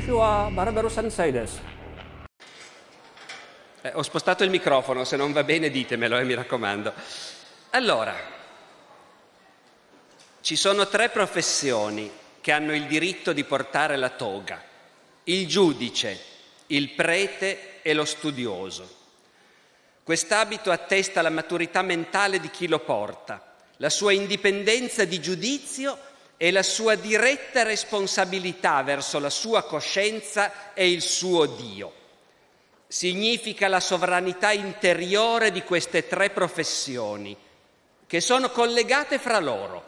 私はバラバラ先生です。Eh, ho spostato il microfono, se non va bene ditemelo, eh, mi raccomando. Allora, ci sono tre professioni che hanno il diritto di portare la toga, il giudice, il prete e lo studioso. Quest'abito attesta la maturità mentale di chi lo porta, la sua indipendenza di giudizio e la sua diretta responsabilità verso la sua coscienza e il suo Dio. Significa la sovranità interiore di queste tre professioni, che sono collegate fra loro.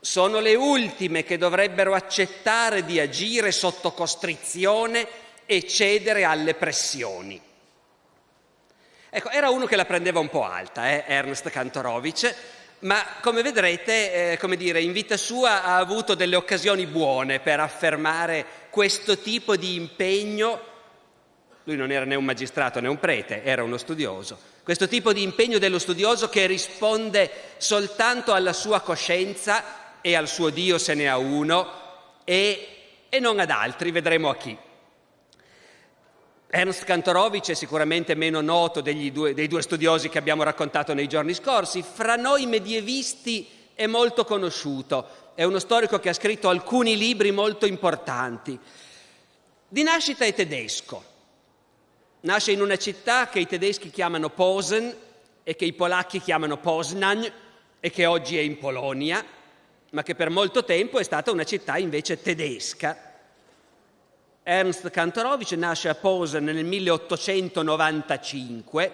Sono le ultime che dovrebbero accettare di agire sotto costrizione e cedere alle pressioni. Ecco, era uno che la prendeva un po' alta, eh, Ernst Kantorowicz, ma come vedrete, eh, come dire, in vita sua ha avuto delle occasioni buone per affermare questo tipo di impegno. Lui non era né un magistrato né un prete, era uno studioso. Questo tipo di impegno dello studioso che risponde soltanto alla sua coscienza e al suo Dio se ne ha uno e, e non ad altri, vedremo a chi. Ernst Kantorowicz è sicuramente meno noto due, dei due studiosi che abbiamo raccontato nei giorni scorsi, fra noi medievisti è molto conosciuto, è uno storico che ha scritto alcuni libri molto importanti. Di nascita è tedesco, nasce in una città che i tedeschi chiamano Posen e che i polacchi chiamano Poznań e che oggi è in Polonia, ma che per molto tempo è stata una città invece tedesca. Ernst Kantorowicz nasce a Posen nel 1895,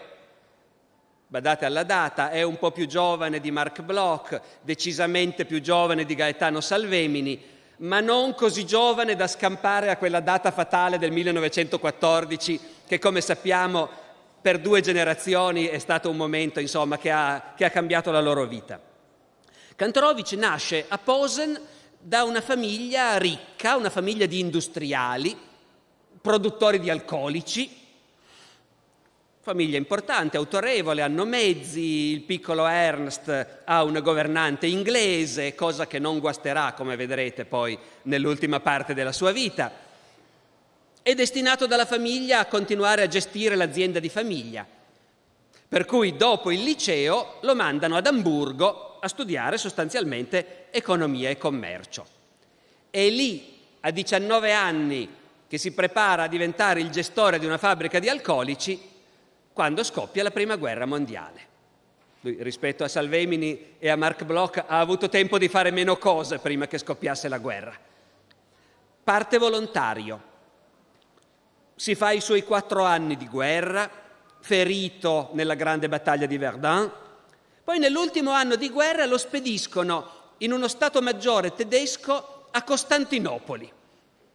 badate alla data, è un po' più giovane di Mark Bloch, decisamente più giovane di Gaetano Salvemini, ma non così giovane da scampare a quella data fatale del 1914 che come sappiamo per due generazioni è stato un momento insomma, che, ha, che ha cambiato la loro vita. Kantorowicz nasce a Posen da una famiglia ricca, una famiglia di industriali, produttori di alcolici, famiglia importante, autorevole, hanno mezzi, il piccolo Ernst ha una governante inglese, cosa che non guasterà, come vedrete poi nell'ultima parte della sua vita. È destinato dalla famiglia a continuare a gestire l'azienda di famiglia, per cui dopo il liceo lo mandano ad Amburgo a studiare sostanzialmente economia e commercio. E lì, a 19 anni, che si prepara a diventare il gestore di una fabbrica di alcolici quando scoppia la prima guerra mondiale. Lui, rispetto a Salvemini e a Mark Bloch, ha avuto tempo di fare meno cose prima che scoppiasse la guerra. Parte volontario, si fa i suoi quattro anni di guerra, ferito nella grande battaglia di Verdun, poi nell'ultimo anno di guerra lo spediscono in uno Stato Maggiore tedesco a Costantinopoli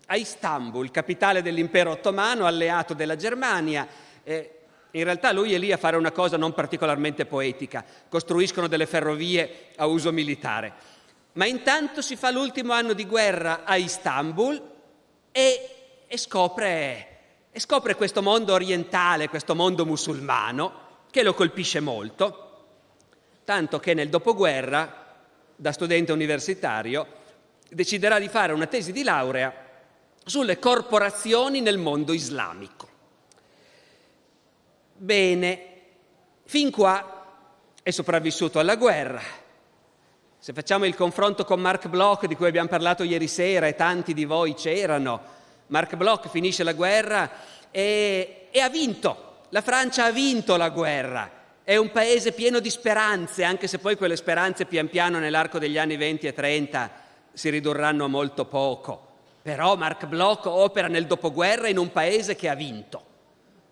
a Istanbul, capitale dell'impero ottomano, alleato della Germania. Eh, in realtà lui è lì a fare una cosa non particolarmente poetica, costruiscono delle ferrovie a uso militare. Ma intanto si fa l'ultimo anno di guerra a Istanbul e, e, scopre, e scopre questo mondo orientale, questo mondo musulmano, che lo colpisce molto, tanto che nel dopoguerra, da studente universitario, deciderà di fare una tesi di laurea sulle corporazioni nel mondo islamico. Bene, fin qua è sopravvissuto alla guerra. Se facciamo il confronto con Mark Bloch, di cui abbiamo parlato ieri sera e tanti di voi c'erano, Mark Bloch finisce la guerra e, e ha vinto. La Francia ha vinto la guerra. È un paese pieno di speranze, anche se poi quelle speranze pian piano nell'arco degli anni 20 e 30 si ridurranno a molto poco. Però Mark Bloch opera nel dopoguerra in un paese che ha vinto.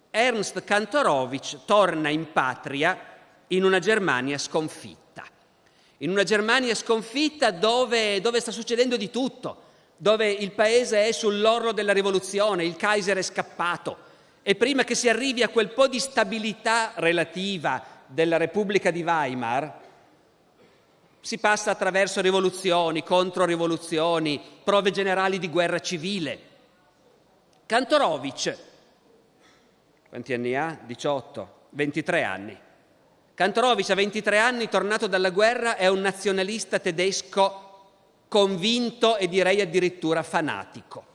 Ernst Kantorowicz torna in patria in una Germania sconfitta. In una Germania sconfitta dove, dove sta succedendo di tutto, dove il paese è sull'orlo della rivoluzione, il Kaiser è scappato e prima che si arrivi a quel po' di stabilità relativa della Repubblica di Weimar, si passa attraverso rivoluzioni, controrivoluzioni, prove generali di guerra civile. Kantorovic, quanti anni ha? 18, 23 anni. Kantorovic a 23 anni, tornato dalla guerra, è un nazionalista tedesco convinto e direi addirittura fanatico.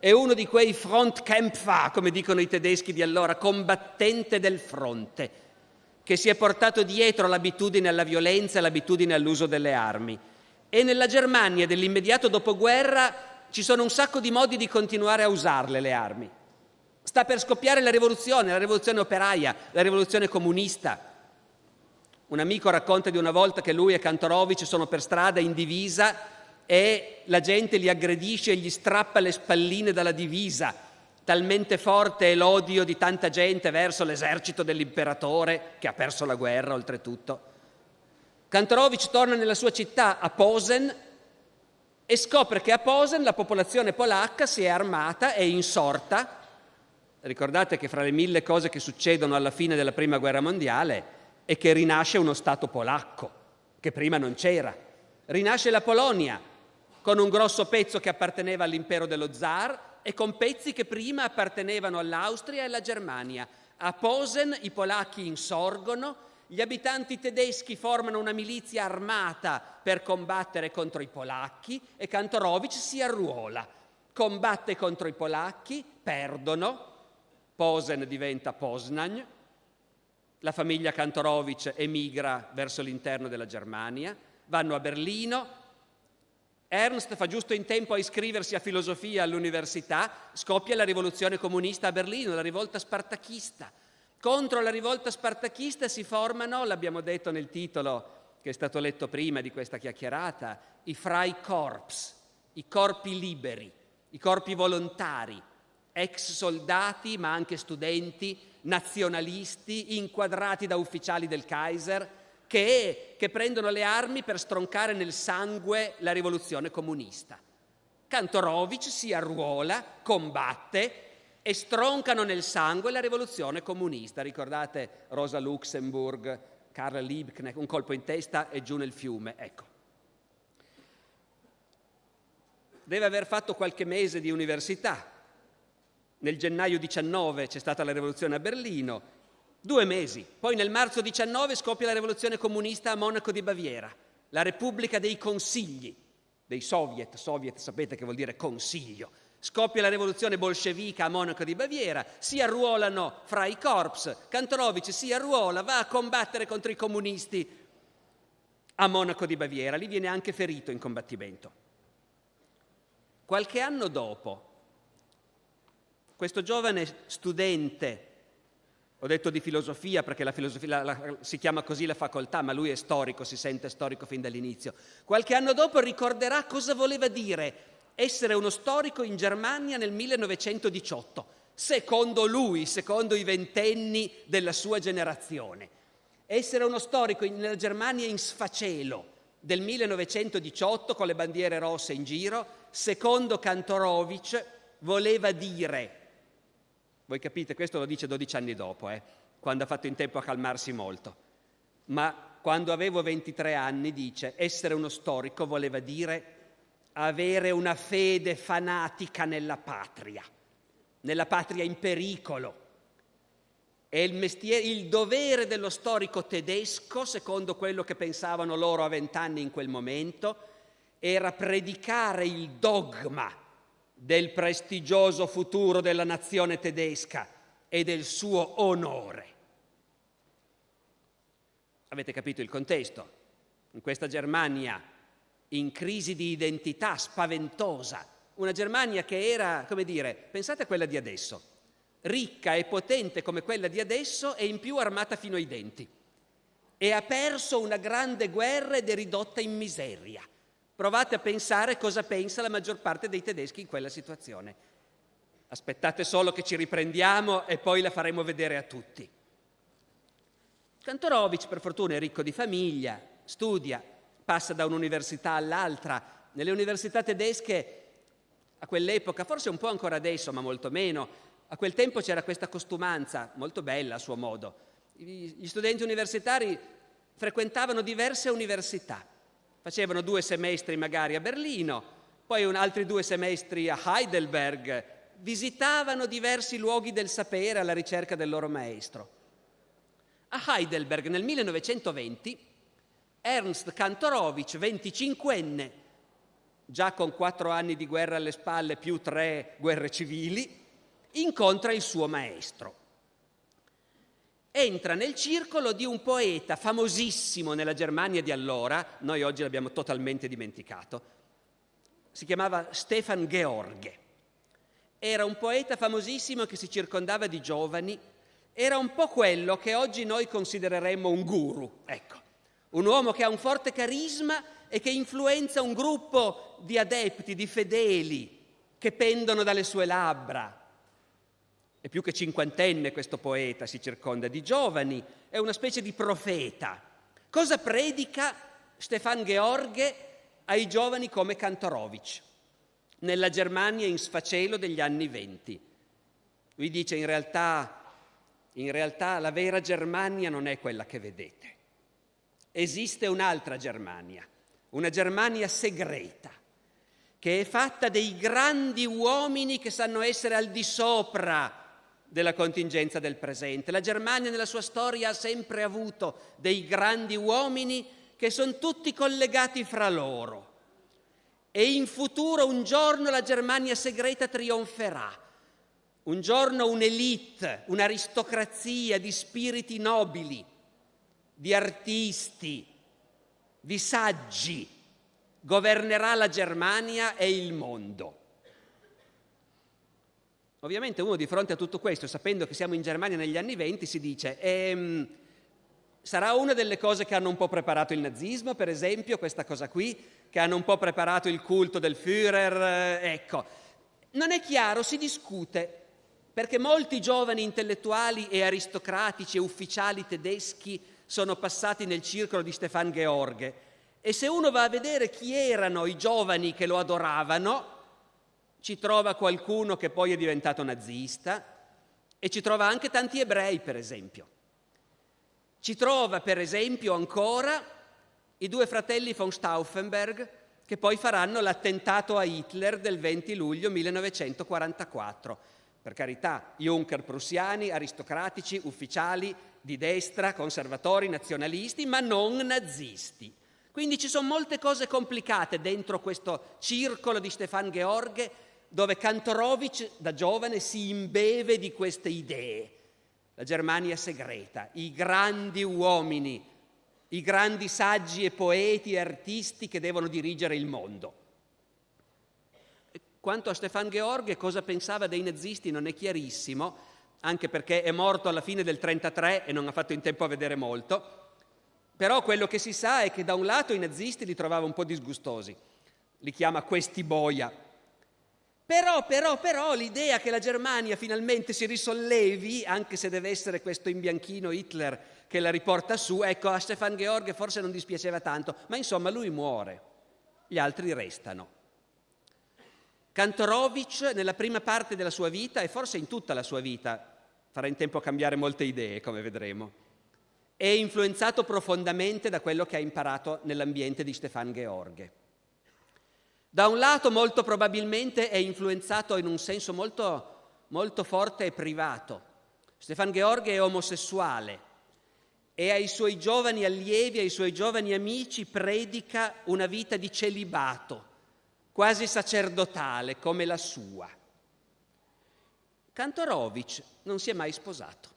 È uno di quei frontkämpfer, come dicono i tedeschi di allora, combattente del fronte, che si è portato dietro l'abitudine alla violenza e l'abitudine all'uso delle armi. E nella Germania dell'immediato dopoguerra ci sono un sacco di modi di continuare a usarle le armi. Sta per scoppiare la rivoluzione, la rivoluzione operaia, la rivoluzione comunista. Un amico racconta di una volta che lui e Kantorovic sono per strada in divisa e la gente li aggredisce e gli strappa le spalline dalla divisa Talmente forte è l'odio di tanta gente verso l'esercito dell'imperatore, che ha perso la guerra oltretutto. Kantorowicz torna nella sua città, a Posen, e scopre che a Posen la popolazione polacca si è armata e insorta. Ricordate che fra le mille cose che succedono alla fine della Prima Guerra Mondiale è che rinasce uno Stato polacco, che prima non c'era. Rinasce la Polonia, con un grosso pezzo che apparteneva all'impero dello zar, e con pezzi che prima appartenevano all'Austria e alla Germania. A Posen i polacchi insorgono, gli abitanti tedeschi formano una milizia armata per combattere contro i polacchi e Kantorowicz si arruola. Combatte contro i polacchi, perdono, Posen diventa Posnan, la famiglia Kantorowicz emigra verso l'interno della Germania, vanno a Berlino, Ernst fa giusto in tempo a iscriversi a filosofia all'università, scoppia la rivoluzione comunista a Berlino, la rivolta spartachista. Contro la rivolta spartachista si formano, l'abbiamo detto nel titolo che è stato letto prima di questa chiacchierata, i Freikorps, i corpi liberi, i corpi volontari, ex soldati ma anche studenti, nazionalisti, inquadrati da ufficiali del Kaiser, che, che prendono le armi per stroncare nel sangue la rivoluzione comunista. Kantorovic si arruola, combatte e stroncano nel sangue la rivoluzione comunista. Ricordate Rosa Luxemburg, Karl Liebknecht, un colpo in testa e giù nel fiume. Ecco. Deve aver fatto qualche mese di università. Nel gennaio 19 c'è stata la rivoluzione a Berlino, Due mesi, poi nel marzo 19 scoppia la rivoluzione comunista a Monaco di Baviera, la Repubblica dei Consigli, dei Soviet, Soviet sapete che vuol dire consiglio. Scoppia la rivoluzione bolscevica a Monaco di Baviera, si arruolano fra i corps, Cantorovic si arruola, va a combattere contro i comunisti a Monaco di Baviera, lì viene anche ferito in combattimento. Qualche anno dopo, questo giovane studente ho detto di filosofia perché la filosofia, la, la, si chiama così la facoltà, ma lui è storico, si sente storico fin dall'inizio. Qualche anno dopo ricorderà cosa voleva dire essere uno storico in Germania nel 1918, secondo lui, secondo i ventenni della sua generazione. Essere uno storico in, nella Germania in sfacelo del 1918 con le bandiere rosse in giro, secondo Kantorowicz, voleva dire voi capite, questo lo dice 12 anni dopo, eh, quando ha fatto in tempo a calmarsi molto. Ma quando avevo 23 anni, dice, essere uno storico voleva dire avere una fede fanatica nella patria, nella patria in pericolo. È il, mestiere, il dovere dello storico tedesco, secondo quello che pensavano loro a vent'anni in quel momento, era predicare il dogma del prestigioso futuro della nazione tedesca e del suo onore. Avete capito il contesto? In questa Germania in crisi di identità spaventosa, una Germania che era, come dire, pensate a quella di adesso, ricca e potente come quella di adesso e in più armata fino ai denti. E ha perso una grande guerra ed è ridotta in miseria. Provate a pensare cosa pensa la maggior parte dei tedeschi in quella situazione. Aspettate solo che ci riprendiamo e poi la faremo vedere a tutti. Kantorovic, per fortuna, è ricco di famiglia, studia, passa da un'università all'altra. Nelle università tedesche, a quell'epoca, forse un po' ancora adesso, ma molto meno, a quel tempo c'era questa costumanza, molto bella a suo modo. Gli studenti universitari frequentavano diverse università Facevano due semestri magari a Berlino, poi un, altri due semestri a Heidelberg, visitavano diversi luoghi del sapere alla ricerca del loro maestro. A Heidelberg nel 1920 Ernst Kantorowicz, 25enne, già con quattro anni di guerra alle spalle più tre guerre civili, incontra il suo maestro entra nel circolo di un poeta famosissimo nella Germania di allora, noi oggi l'abbiamo totalmente dimenticato, si chiamava Stefan Georghe. Era un poeta famosissimo che si circondava di giovani, era un po' quello che oggi noi considereremmo un guru, ecco, un uomo che ha un forte carisma e che influenza un gruppo di adepti, di fedeli, che pendono dalle sue labbra, è più che cinquantenne questo poeta, si circonda di giovani, è una specie di profeta. Cosa predica Stefan Gheorghe ai giovani come Kantorowicz nella Germania in sfacelo degli anni venti? Lui dice in realtà, in realtà la vera Germania non è quella che vedete. Esiste un'altra Germania, una Germania segreta, che è fatta dei grandi uomini che sanno essere al di sopra della contingenza del presente. La Germania nella sua storia ha sempre avuto dei grandi uomini che sono tutti collegati fra loro e in futuro un giorno la Germania segreta trionferà. Un giorno un'elite, un'aristocrazia di spiriti nobili, di artisti, di saggi governerà la Germania e il mondo. Ovviamente uno di fronte a tutto questo, sapendo che siamo in Germania negli anni venti, si dice, ehm, sarà una delle cose che hanno un po' preparato il nazismo, per esempio, questa cosa qui, che hanno un po' preparato il culto del Führer, eh, ecco. Non è chiaro, si discute, perché molti giovani intellettuali e aristocratici e ufficiali tedeschi sono passati nel circolo di Stefan Georghe. E se uno va a vedere chi erano i giovani che lo adoravano, ci trova qualcuno che poi è diventato nazista e ci trova anche tanti ebrei, per esempio. Ci trova, per esempio, ancora i due fratelli von Stauffenberg che poi faranno l'attentato a Hitler del 20 luglio 1944. Per carità, Juncker prussiani, aristocratici, ufficiali di destra, conservatori, nazionalisti, ma non nazisti. Quindi ci sono molte cose complicate dentro questo circolo di Stefan Gheorghe dove Kantorovic da giovane si imbeve di queste idee. La Germania segreta, i grandi uomini, i grandi saggi e poeti e artisti che devono dirigere il mondo. Quanto a Stefan Georg, cosa pensava dei nazisti non è chiarissimo, anche perché è morto alla fine del 1933 e non ha fatto in tempo a vedere molto. Però quello che si sa è che da un lato i nazisti li trovava un po' disgustosi, li chiama questi boia, però, però, però l'idea che la Germania finalmente si risollevi, anche se deve essere questo imbianchino Hitler che la riporta su, ecco, a Stefan Georg forse non dispiaceva tanto, ma insomma lui muore, gli altri restano. Kantorowicz nella prima parte della sua vita e forse in tutta la sua vita, farà in tempo a cambiare molte idee, come vedremo, è influenzato profondamente da quello che ha imparato nell'ambiente di Stefan Georg. Da un lato molto probabilmente è influenzato in un senso molto, molto forte e privato. Stefan Gheorghe è omosessuale e ai suoi giovani allievi, ai suoi giovani amici predica una vita di celibato, quasi sacerdotale come la sua. Kantorovich non si è mai sposato,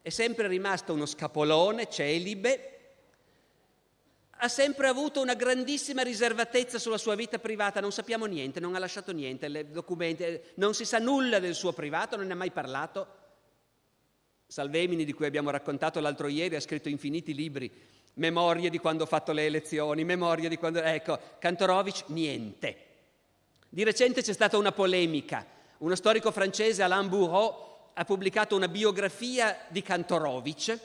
è sempre rimasto uno scapolone celibe ha sempre avuto una grandissima riservatezza sulla sua vita privata, non sappiamo niente, non ha lasciato niente, documenti, non si sa nulla del suo privato, non ne ha mai parlato. Salvemini, di cui abbiamo raccontato l'altro ieri, ha scritto infiniti libri, memorie di quando ho fatto le elezioni, memorie di quando... Ecco, Kantorovic niente. Di recente c'è stata una polemica. Uno storico francese, Alain Bourreau, ha pubblicato una biografia di Kantorovic,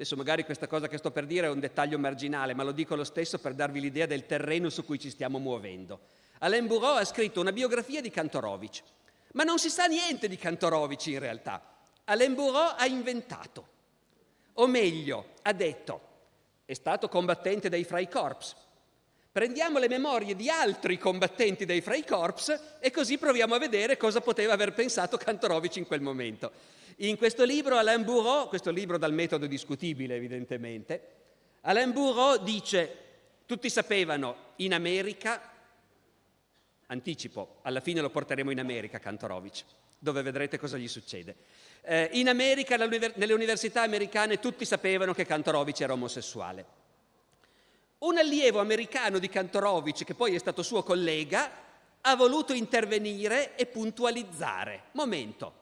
Adesso magari questa cosa che sto per dire è un dettaglio marginale, ma lo dico lo stesso per darvi l'idea del terreno su cui ci stiamo muovendo. Alain Bourreau ha scritto una biografia di Kantorovich, ma non si sa niente di Kantorovich in realtà. Alain Bourreau ha inventato, o meglio, ha detto, è stato combattente dei Freikorps. Prendiamo le memorie di altri combattenti dei Freikorps e così proviamo a vedere cosa poteva aver pensato Kantorovich in quel momento. In questo libro Alain Bourreau, questo libro dal metodo discutibile evidentemente, Alain Bourreau dice, tutti sapevano, in America, anticipo, alla fine lo porteremo in America Kantorovic, dove vedrete cosa gli succede. Eh, in America, nelle università americane, tutti sapevano che Kantorovic era omosessuale. Un allievo americano di Kantorovic, che poi è stato suo collega, ha voluto intervenire e puntualizzare. Momento,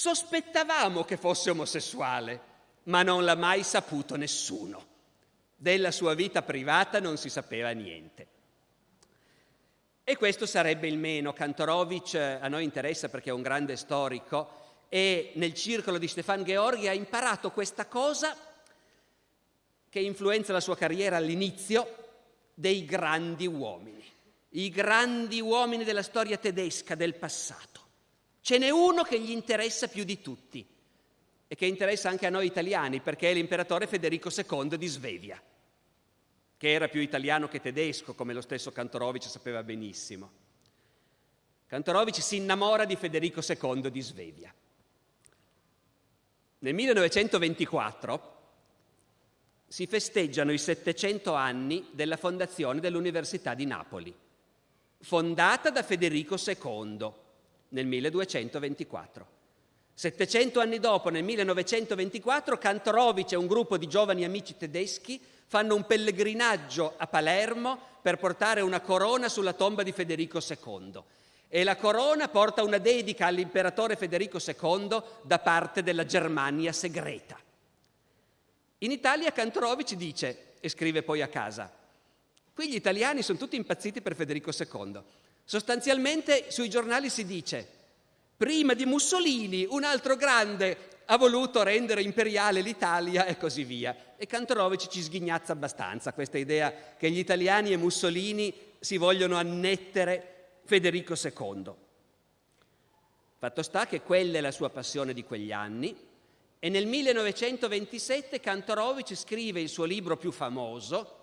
Sospettavamo che fosse omosessuale, ma non l'ha mai saputo nessuno. Della sua vita privata non si sapeva niente. E questo sarebbe il meno. Kantorovic a noi interessa perché è un grande storico e nel circolo di Stefan Gheorghi ha imparato questa cosa che influenza la sua carriera all'inizio dei grandi uomini, i grandi uomini della storia tedesca del passato. Ce n'è uno che gli interessa più di tutti e che interessa anche a noi italiani perché è l'imperatore Federico II di Svevia, che era più italiano che tedesco, come lo stesso Cantorovici sapeva benissimo. Cantorovici si innamora di Federico II di Svevia. Nel 1924 si festeggiano i 700 anni della fondazione dell'Università di Napoli, fondata da Federico II nel 1224. 700 anni dopo, nel 1924, Cantorovice e un gruppo di giovani amici tedeschi fanno un pellegrinaggio a Palermo per portare una corona sulla tomba di Federico II. E la corona porta una dedica all'imperatore Federico II da parte della Germania segreta. In Italia Cantorovici dice, e scrive poi a casa, qui gli italiani sono tutti impazziti per Federico II. Sostanzialmente sui giornali si dice, prima di Mussolini un altro grande ha voluto rendere imperiale l'Italia e così via. E Cantoroveci ci sghignazza abbastanza questa idea che gli italiani e Mussolini si vogliono annettere Federico II. Fatto sta che quella è la sua passione di quegli anni e nel 1927 Cantoroveci scrive il suo libro più famoso,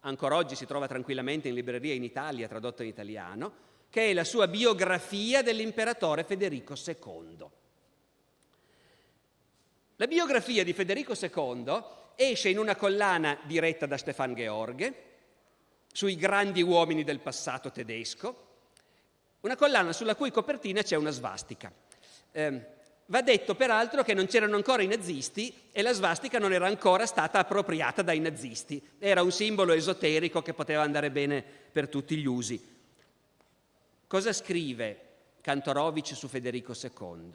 ancora oggi si trova tranquillamente in libreria in Italia, tradotto in italiano, che è la sua biografia dell'imperatore Federico II. La biografia di Federico II esce in una collana diretta da Stefan Georghe sui grandi uomini del passato tedesco, una collana sulla cui copertina c'è una svastica. Eh, va detto peraltro che non c'erano ancora i nazisti e la svastica non era ancora stata appropriata dai nazisti, era un simbolo esoterico che poteva andare bene per tutti gli usi. Cosa scrive Cantorovici su Federico II?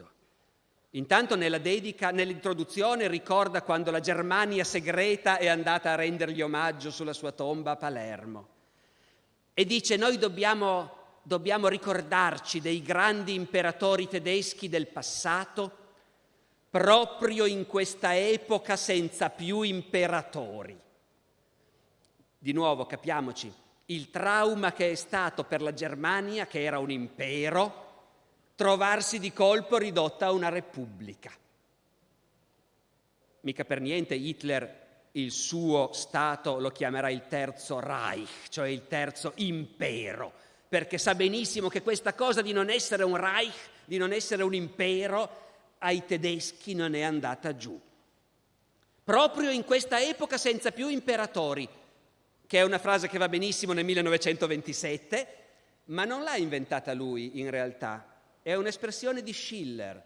Intanto nella dedica, nell'introduzione ricorda quando la Germania segreta è andata a rendergli omaggio sulla sua tomba a Palermo e dice noi dobbiamo, dobbiamo ricordarci dei grandi imperatori tedeschi del passato proprio in questa epoca senza più imperatori. Di nuovo capiamoci, il trauma che è stato per la Germania, che era un impero, trovarsi di colpo ridotta a una repubblica. Mica per niente Hitler il suo Stato lo chiamerà il terzo Reich, cioè il terzo impero, perché sa benissimo che questa cosa di non essere un Reich, di non essere un impero, ai tedeschi non è andata giù. Proprio in questa epoca senza più imperatori, che è una frase che va benissimo nel 1927, ma non l'ha inventata lui in realtà, è un'espressione di Schiller,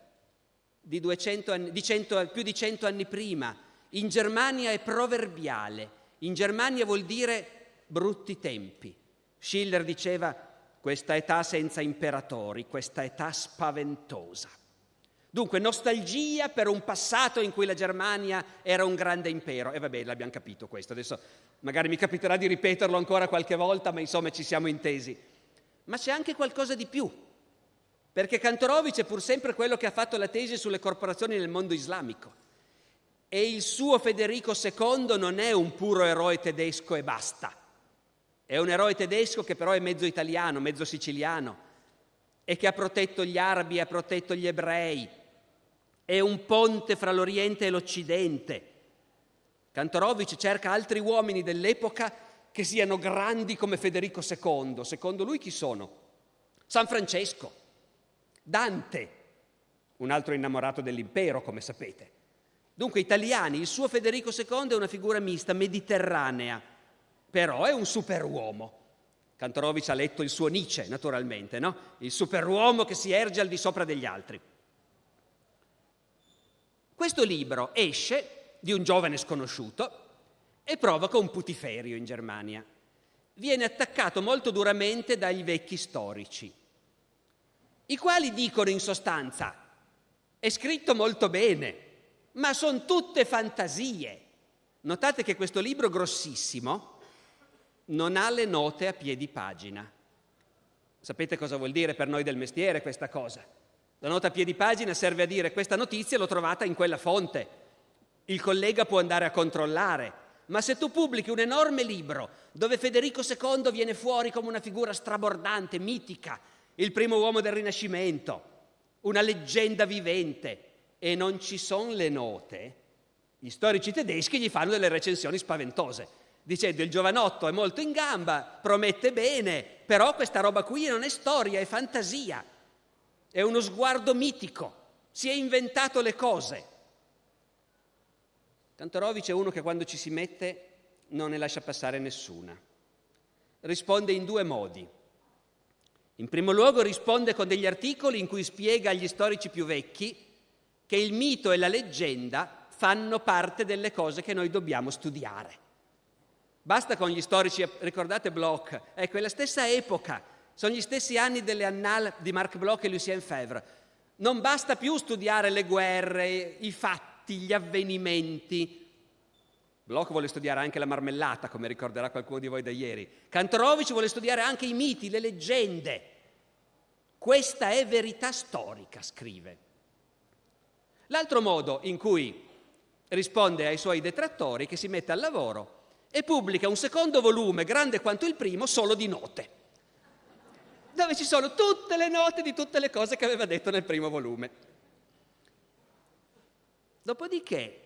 di, 200 anni, di 100, più di cento anni prima. In Germania è proverbiale, in Germania vuol dire brutti tempi. Schiller diceva questa età senza imperatori, questa età spaventosa. Dunque, nostalgia per un passato in cui la Germania era un grande impero. E vabbè, l'abbiamo capito questo. Adesso magari mi capiterà di ripeterlo ancora qualche volta, ma insomma ci siamo intesi. Ma c'è anche qualcosa di più. Perché Kantorovic è pur sempre quello che ha fatto la tesi sulle corporazioni nel mondo islamico. E il suo Federico II non è un puro eroe tedesco e basta. È un eroe tedesco che però è mezzo italiano, mezzo siciliano e che ha protetto gli arabi, ha protetto gli ebrei, è un ponte fra l'Oriente e l'Occidente. Kantorovich cerca altri uomini dell'epoca che siano grandi come Federico II. Secondo lui chi sono? San Francesco, Dante, un altro innamorato dell'impero, come sapete. Dunque, italiani, il suo Federico II è una figura mista, mediterranea, però è un superuomo. Kantorovich ha letto il suo Nietzsche, naturalmente, no? Il superuomo che si erge al di sopra degli altri. Questo libro esce di un giovane sconosciuto e provoca un putiferio in Germania. Viene attaccato molto duramente dagli vecchi storici, i quali dicono in sostanza, è scritto molto bene, ma sono tutte fantasie. Notate che questo libro grossissimo non ha le note a piedi pagina. Sapete cosa vuol dire per noi del mestiere questa cosa? La nota a piedi pagina serve a dire questa notizia l'ho trovata in quella fonte, il collega può andare a controllare. Ma se tu pubblichi un enorme libro dove Federico II viene fuori come una figura strabordante, mitica, il primo uomo del Rinascimento, una leggenda vivente, e non ci sono le note, gli storici tedeschi gli fanno delle recensioni spaventose, dicendo il giovanotto è molto in gamba, promette bene, però questa roba qui non è storia, è fantasia è uno sguardo mitico, si è inventato le cose. Tantorovic è uno che quando ci si mette non ne lascia passare nessuna. Risponde in due modi. In primo luogo risponde con degli articoli in cui spiega agli storici più vecchi che il mito e la leggenda fanno parte delle cose che noi dobbiamo studiare. Basta con gli storici, ricordate Bloch, ecco, è la stessa epoca sono gli stessi anni delle annales di Marc Bloch e Lucien Febvre. Non basta più studiare le guerre, i fatti, gli avvenimenti. Bloch vuole studiare anche la marmellata, come ricorderà qualcuno di voi da ieri. Kantorovic vuole studiare anche i miti, le leggende. Questa è verità storica, scrive. L'altro modo in cui risponde ai suoi detrattori è che si mette al lavoro e pubblica un secondo volume, grande quanto il primo, solo di note dove ci sono tutte le note di tutte le cose che aveva detto nel primo volume. Dopodiché,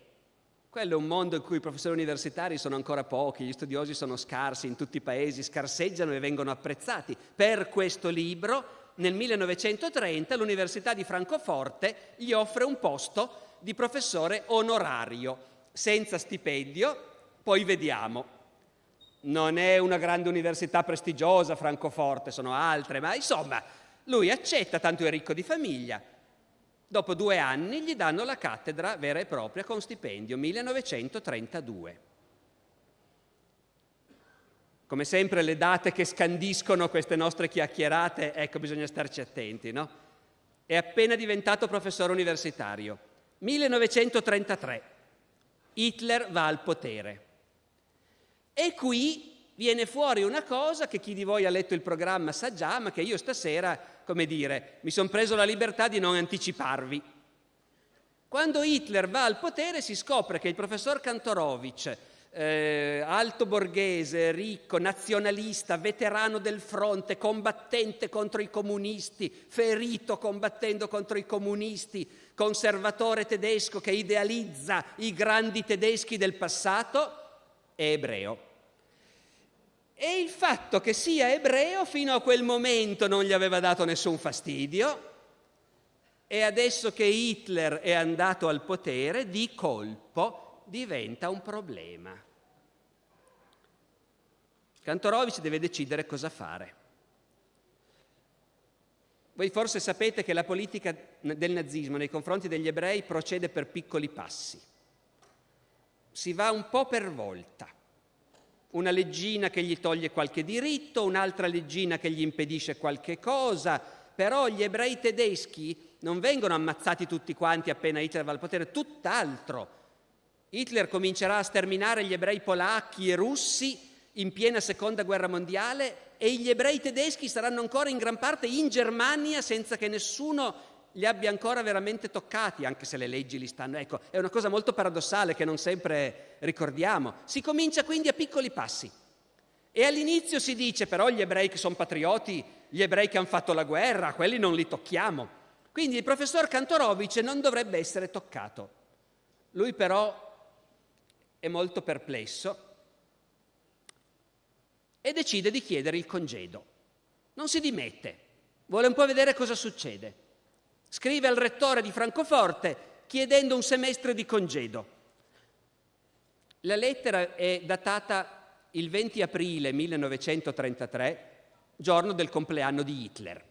quello è un mondo in cui i professori universitari sono ancora pochi, gli studiosi sono scarsi in tutti i paesi, scarseggiano e vengono apprezzati. Per questo libro, nel 1930, l'Università di Francoforte gli offre un posto di professore onorario, senza stipendio, poi vediamo non è una grande università prestigiosa, Francoforte, sono altre, ma insomma, lui accetta, tanto è ricco di famiglia. Dopo due anni gli danno la cattedra vera e propria con stipendio, 1932. Come sempre le date che scandiscono queste nostre chiacchierate, ecco, bisogna starci attenti, no? È appena diventato professore universitario. 1933. Hitler va al potere. E qui viene fuori una cosa che chi di voi ha letto il programma sa già, ma che io stasera, come dire, mi sono preso la libertà di non anticiparvi. Quando Hitler va al potere si scopre che il professor Kantorowicz, eh, alto borghese, ricco, nazionalista, veterano del fronte, combattente contro i comunisti, ferito combattendo contro i comunisti, conservatore tedesco che idealizza i grandi tedeschi del passato, è ebreo. E il fatto che sia ebreo fino a quel momento non gli aveva dato nessun fastidio e adesso che Hitler è andato al potere di colpo diventa un problema. Kantorovic deve decidere cosa fare. Voi forse sapete che la politica del nazismo nei confronti degli ebrei procede per piccoli passi si va un po' per volta. Una leggina che gli toglie qualche diritto, un'altra leggina che gli impedisce qualche cosa, però gli ebrei tedeschi non vengono ammazzati tutti quanti appena Hitler va al potere, tutt'altro. Hitler comincerà a sterminare gli ebrei polacchi e russi in piena seconda guerra mondiale e gli ebrei tedeschi saranno ancora in gran parte in Germania senza che nessuno li abbia ancora veramente toccati, anche se le leggi li stanno. Ecco, è una cosa molto paradossale che non sempre ricordiamo. Si comincia quindi a piccoli passi. E all'inizio si dice però gli ebrei che sono patrioti, gli ebrei che hanno fatto la guerra, quelli non li tocchiamo. Quindi il professor Cantorovice non dovrebbe essere toccato. Lui però è molto perplesso e decide di chiedere il congedo. Non si dimette, vuole un po' vedere cosa succede. Scrive al rettore di Francoforte chiedendo un semestre di congedo. La lettera è datata il 20 aprile 1933, giorno del compleanno di Hitler.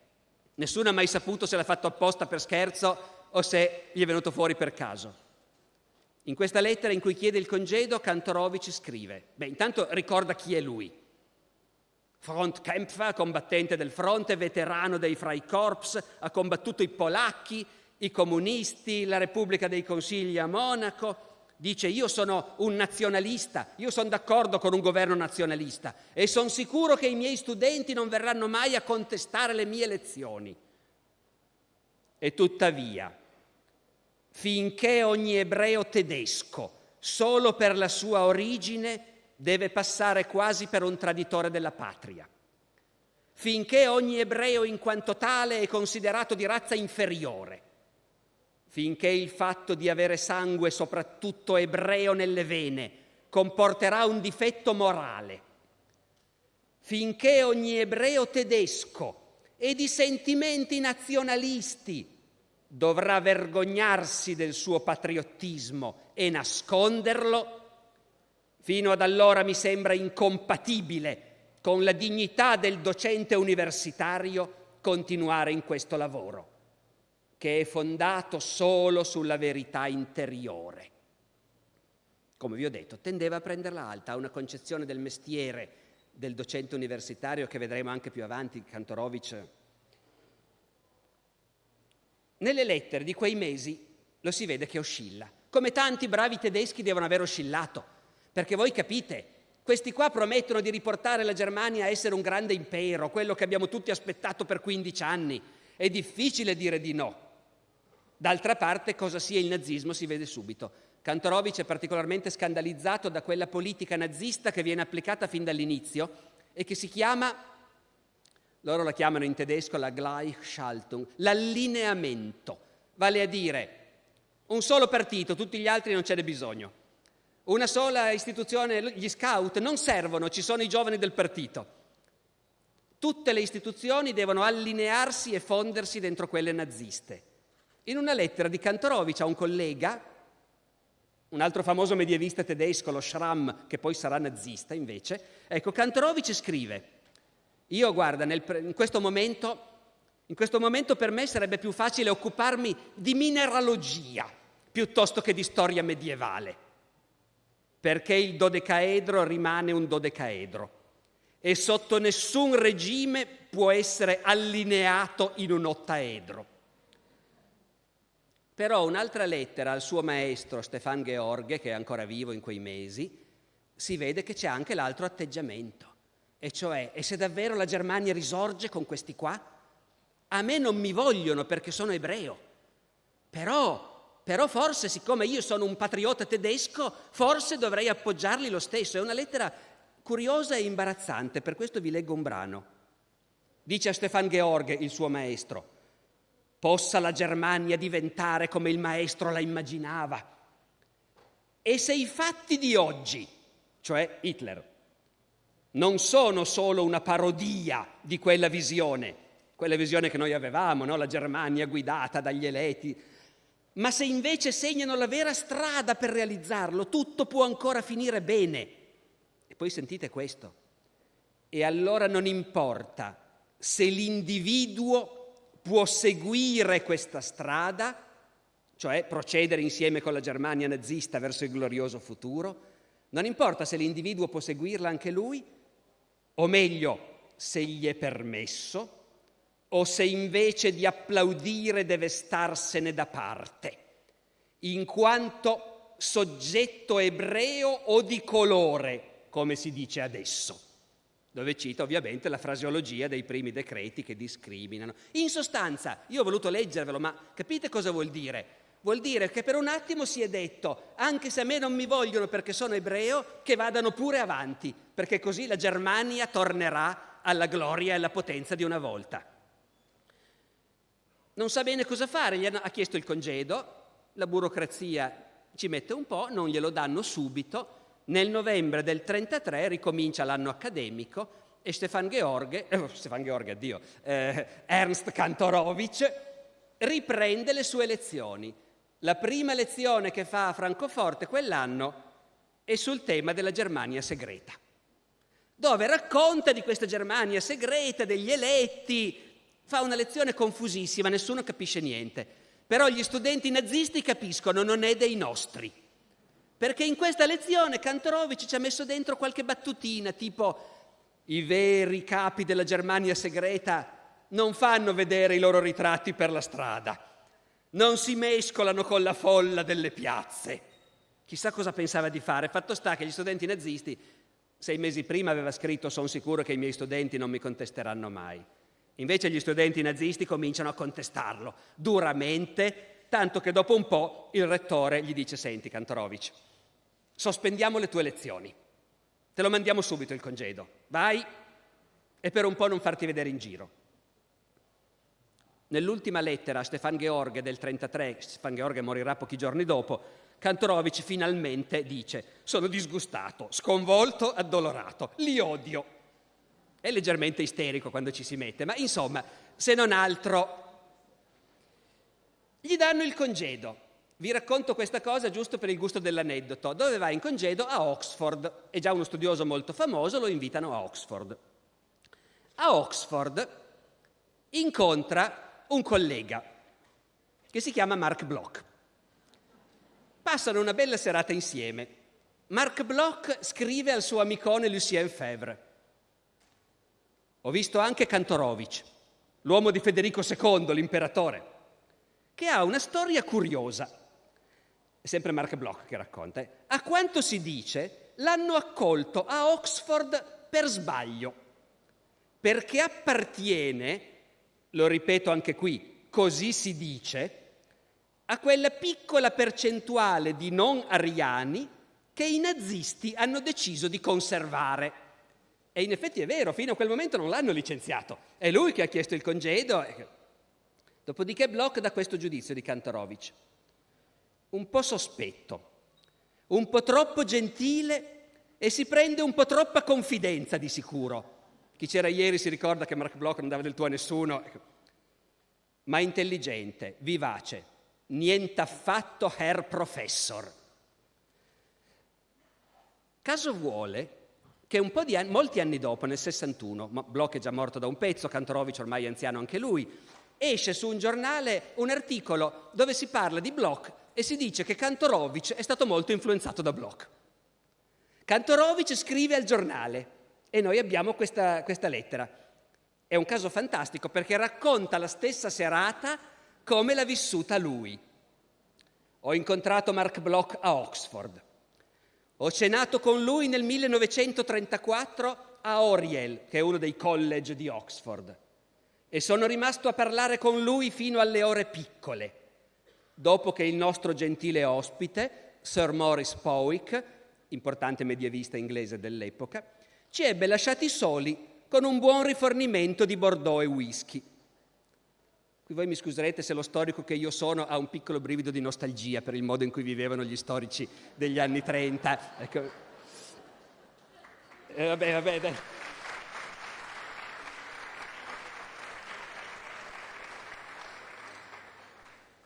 Nessuno ha mai saputo se l'ha fatto apposta per scherzo o se gli è venuto fuori per caso. In questa lettera in cui chiede il congedo, Kantorowicz scrive, beh intanto ricorda chi è lui, frontkämpfer, combattente del fronte, veterano dei Freikorps, ha combattuto i polacchi, i comunisti, la Repubblica dei Consigli a Monaco. Dice io sono un nazionalista, io sono d'accordo con un governo nazionalista e sono sicuro che i miei studenti non verranno mai a contestare le mie lezioni. E tuttavia, finché ogni ebreo tedesco, solo per la sua origine, deve passare quasi per un traditore della patria. Finché ogni ebreo in quanto tale è considerato di razza inferiore, finché il fatto di avere sangue soprattutto ebreo nelle vene comporterà un difetto morale, finché ogni ebreo tedesco e di sentimenti nazionalisti dovrà vergognarsi del suo patriottismo e nasconderlo, fino ad allora mi sembra incompatibile con la dignità del docente universitario continuare in questo lavoro, che è fondato solo sulla verità interiore. Come vi ho detto, tendeva a prenderla alta, ha una concezione del mestiere del docente universitario che vedremo anche più avanti, Kantorovic. Nelle lettere di quei mesi lo si vede che oscilla, come tanti bravi tedeschi devono aver oscillato perché voi capite, questi qua promettono di riportare la Germania a essere un grande impero, quello che abbiamo tutti aspettato per 15 anni. È difficile dire di no. D'altra parte, cosa sia il nazismo si vede subito. Kantorovic è particolarmente scandalizzato da quella politica nazista che viene applicata fin dall'inizio e che si chiama, loro la chiamano in tedesco la Gleichschaltung, l'allineamento, vale a dire un solo partito, tutti gli altri non ce n'è bisogno una sola istituzione, gli scout non servono, ci sono i giovani del partito. Tutte le istituzioni devono allinearsi e fondersi dentro quelle naziste. In una lettera di Kantorovic a un collega, un altro famoso medievista tedesco, lo Schramm, che poi sarà nazista invece, ecco, Kantorovic scrive, io guarda, nel, in, questo momento, in questo momento per me sarebbe più facile occuparmi di mineralogia piuttosto che di storia medievale perché il dodecaedro rimane un dodecaedro e sotto nessun regime può essere allineato in un ottaedro. Però un'altra lettera al suo maestro Stefan Gheorghe, che è ancora vivo in quei mesi, si vede che c'è anche l'altro atteggiamento, e cioè, e se davvero la Germania risorge con questi qua? A me non mi vogliono perché sono ebreo, però però forse siccome io sono un patriota tedesco, forse dovrei appoggiarli lo stesso. È una lettera curiosa e imbarazzante, per questo vi leggo un brano. Dice a Stefan Georg, il suo maestro, possa la Germania diventare come il maestro la immaginava. E se i fatti di oggi, cioè Hitler, non sono solo una parodia di quella visione, quella visione che noi avevamo, no? la Germania guidata dagli eletti, ma se invece segnano la vera strada per realizzarlo, tutto può ancora finire bene. E poi sentite questo. E allora non importa se l'individuo può seguire questa strada, cioè procedere insieme con la Germania nazista verso il glorioso futuro, non importa se l'individuo può seguirla anche lui, o meglio, se gli è permesso, o se invece di applaudire deve starsene da parte, in quanto soggetto ebreo o di colore, come si dice adesso, dove cita ovviamente la fraseologia dei primi decreti che discriminano. In sostanza, io ho voluto leggervelo, ma capite cosa vuol dire? Vuol dire che per un attimo si è detto, anche se a me non mi vogliono perché sono ebreo, che vadano pure avanti, perché così la Germania tornerà alla gloria e alla potenza di una volta non sa bene cosa fare, gli ha chiesto il congedo, la burocrazia ci mette un po', non glielo danno subito, nel novembre del 33 ricomincia l'anno accademico e Stefan George, eh, Stefan George, addio, eh, Ernst Kantorowicz riprende le sue lezioni. La prima lezione che fa a Francoforte quell'anno è sul tema della Germania segreta, dove racconta di questa Germania segreta, degli eletti, Fa una lezione confusissima, nessuno capisce niente. Però gli studenti nazisti capiscono, non è dei nostri. Perché in questa lezione Kantorovic ci ha messo dentro qualche battutina, tipo i veri capi della Germania segreta non fanno vedere i loro ritratti per la strada, non si mescolano con la folla delle piazze. Chissà cosa pensava di fare. Fatto sta che gli studenti nazisti sei mesi prima aveva scritto sono sicuro che i miei studenti non mi contesteranno mai. Invece gli studenti nazisti cominciano a contestarlo duramente, tanto che dopo un po' il rettore gli dice, senti Kantorovic, sospendiamo le tue lezioni, te lo mandiamo subito il congedo, vai e per un po' non farti vedere in giro. Nell'ultima lettera a Stefan Gheorghe del 1933, Stefan Gheorghe morirà pochi giorni dopo, Kantorovic finalmente dice sono disgustato, sconvolto, addolorato, li odio, è leggermente isterico quando ci si mette, ma insomma, se non altro... Gli danno il congedo. Vi racconto questa cosa giusto per il gusto dell'aneddoto. Dove va in congedo? A Oxford. È già uno studioso molto famoso, lo invitano a Oxford. A Oxford incontra un collega che si chiama Mark Bloch. Passano una bella serata insieme. Mark Bloch scrive al suo amicone Lucien Febvre. Ho visto anche Kantorovic, l'uomo di Federico II, l'imperatore, che ha una storia curiosa. È sempre Mark Bloch che racconta. Eh? A quanto si dice, l'hanno accolto a Oxford per sbaglio, perché appartiene, lo ripeto anche qui, così si dice, a quella piccola percentuale di non ariani che i nazisti hanno deciso di conservare. E in effetti è vero, fino a quel momento non l'hanno licenziato, è lui che ha chiesto il congedo. Dopodiché Bloch dà questo giudizio di Kantorovich, un po' sospetto, un po' troppo gentile e si prende un po' troppa confidenza di sicuro. Chi c'era ieri si ricorda che Mark Bloch non dava del tuo a nessuno, ecco. ma intelligente, vivace, niente affatto Herr Professor. Caso vuole che un anni, molti anni dopo, nel 61, Bloch è già morto da un pezzo, Cantorovic ormai è anziano anche lui, esce su un giornale un articolo dove si parla di Bloch e si dice che Cantorovic è stato molto influenzato da Bloch. Cantorovic scrive al giornale e noi abbiamo questa, questa lettera. È un caso fantastico perché racconta la stessa serata come l'ha vissuta lui. Ho incontrato Mark Bloch a Oxford. Ho cenato con lui nel 1934 a Oriel, che è uno dei college di Oxford, e sono rimasto a parlare con lui fino alle ore piccole, dopo che il nostro gentile ospite, Sir Maurice Powick, importante medievista inglese dell'epoca, ci ebbe lasciati soli con un buon rifornimento di Bordeaux e whisky. Qui voi mi scuserete se lo storico che io sono ha un piccolo brivido di nostalgia per il modo in cui vivevano gli storici degli anni 30. Ecco. Eh, vabbè, vabbè, dai.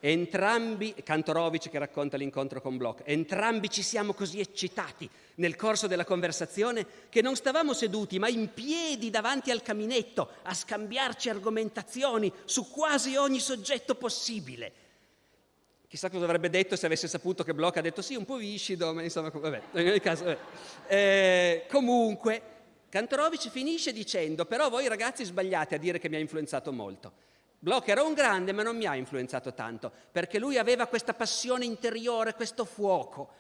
Entrambi, Kantorovic che racconta l'incontro con Bloch, entrambi ci siamo così eccitati nel corso della conversazione che non stavamo seduti ma in piedi davanti al caminetto a scambiarci argomentazioni su quasi ogni soggetto possibile. Chissà cosa avrebbe detto se avesse saputo che Bloch ha detto sì, un po' viscido, ma insomma, vabbè, in ogni caso. Vabbè. Eh, comunque, Kantorovic finisce dicendo però voi ragazzi sbagliate a dire che mi ha influenzato molto. Bloch era un grande, ma non mi ha influenzato tanto, perché lui aveva questa passione interiore, questo fuoco.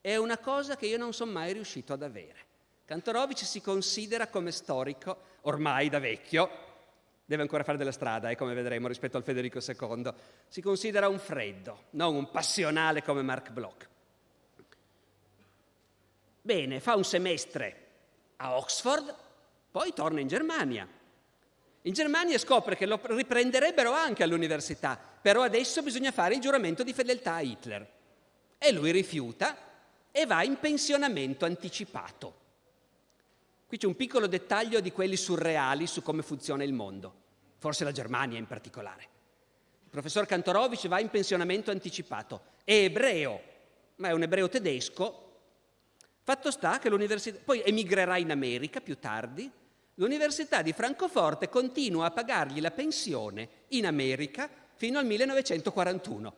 È una cosa che io non sono mai riuscito ad avere. Cantorovici si considera come storico, ormai da vecchio, deve ancora fare della strada, eh, come vedremo rispetto al Federico II, si considera un freddo, non un passionale come Mark Bloch. Bene, fa un semestre a Oxford, poi torna in Germania, in Germania scopre che lo riprenderebbero anche all'università, però adesso bisogna fare il giuramento di fedeltà a Hitler. E lui rifiuta e va in pensionamento anticipato. Qui c'è un piccolo dettaglio di quelli surreali su come funziona il mondo, forse la Germania in particolare. Il professor Kantorowicz va in pensionamento anticipato, è ebreo, ma è un ebreo tedesco. Fatto sta che l'università poi emigrerà in America più tardi L'Università di Francoforte continua a pagargli la pensione in America fino al 1941.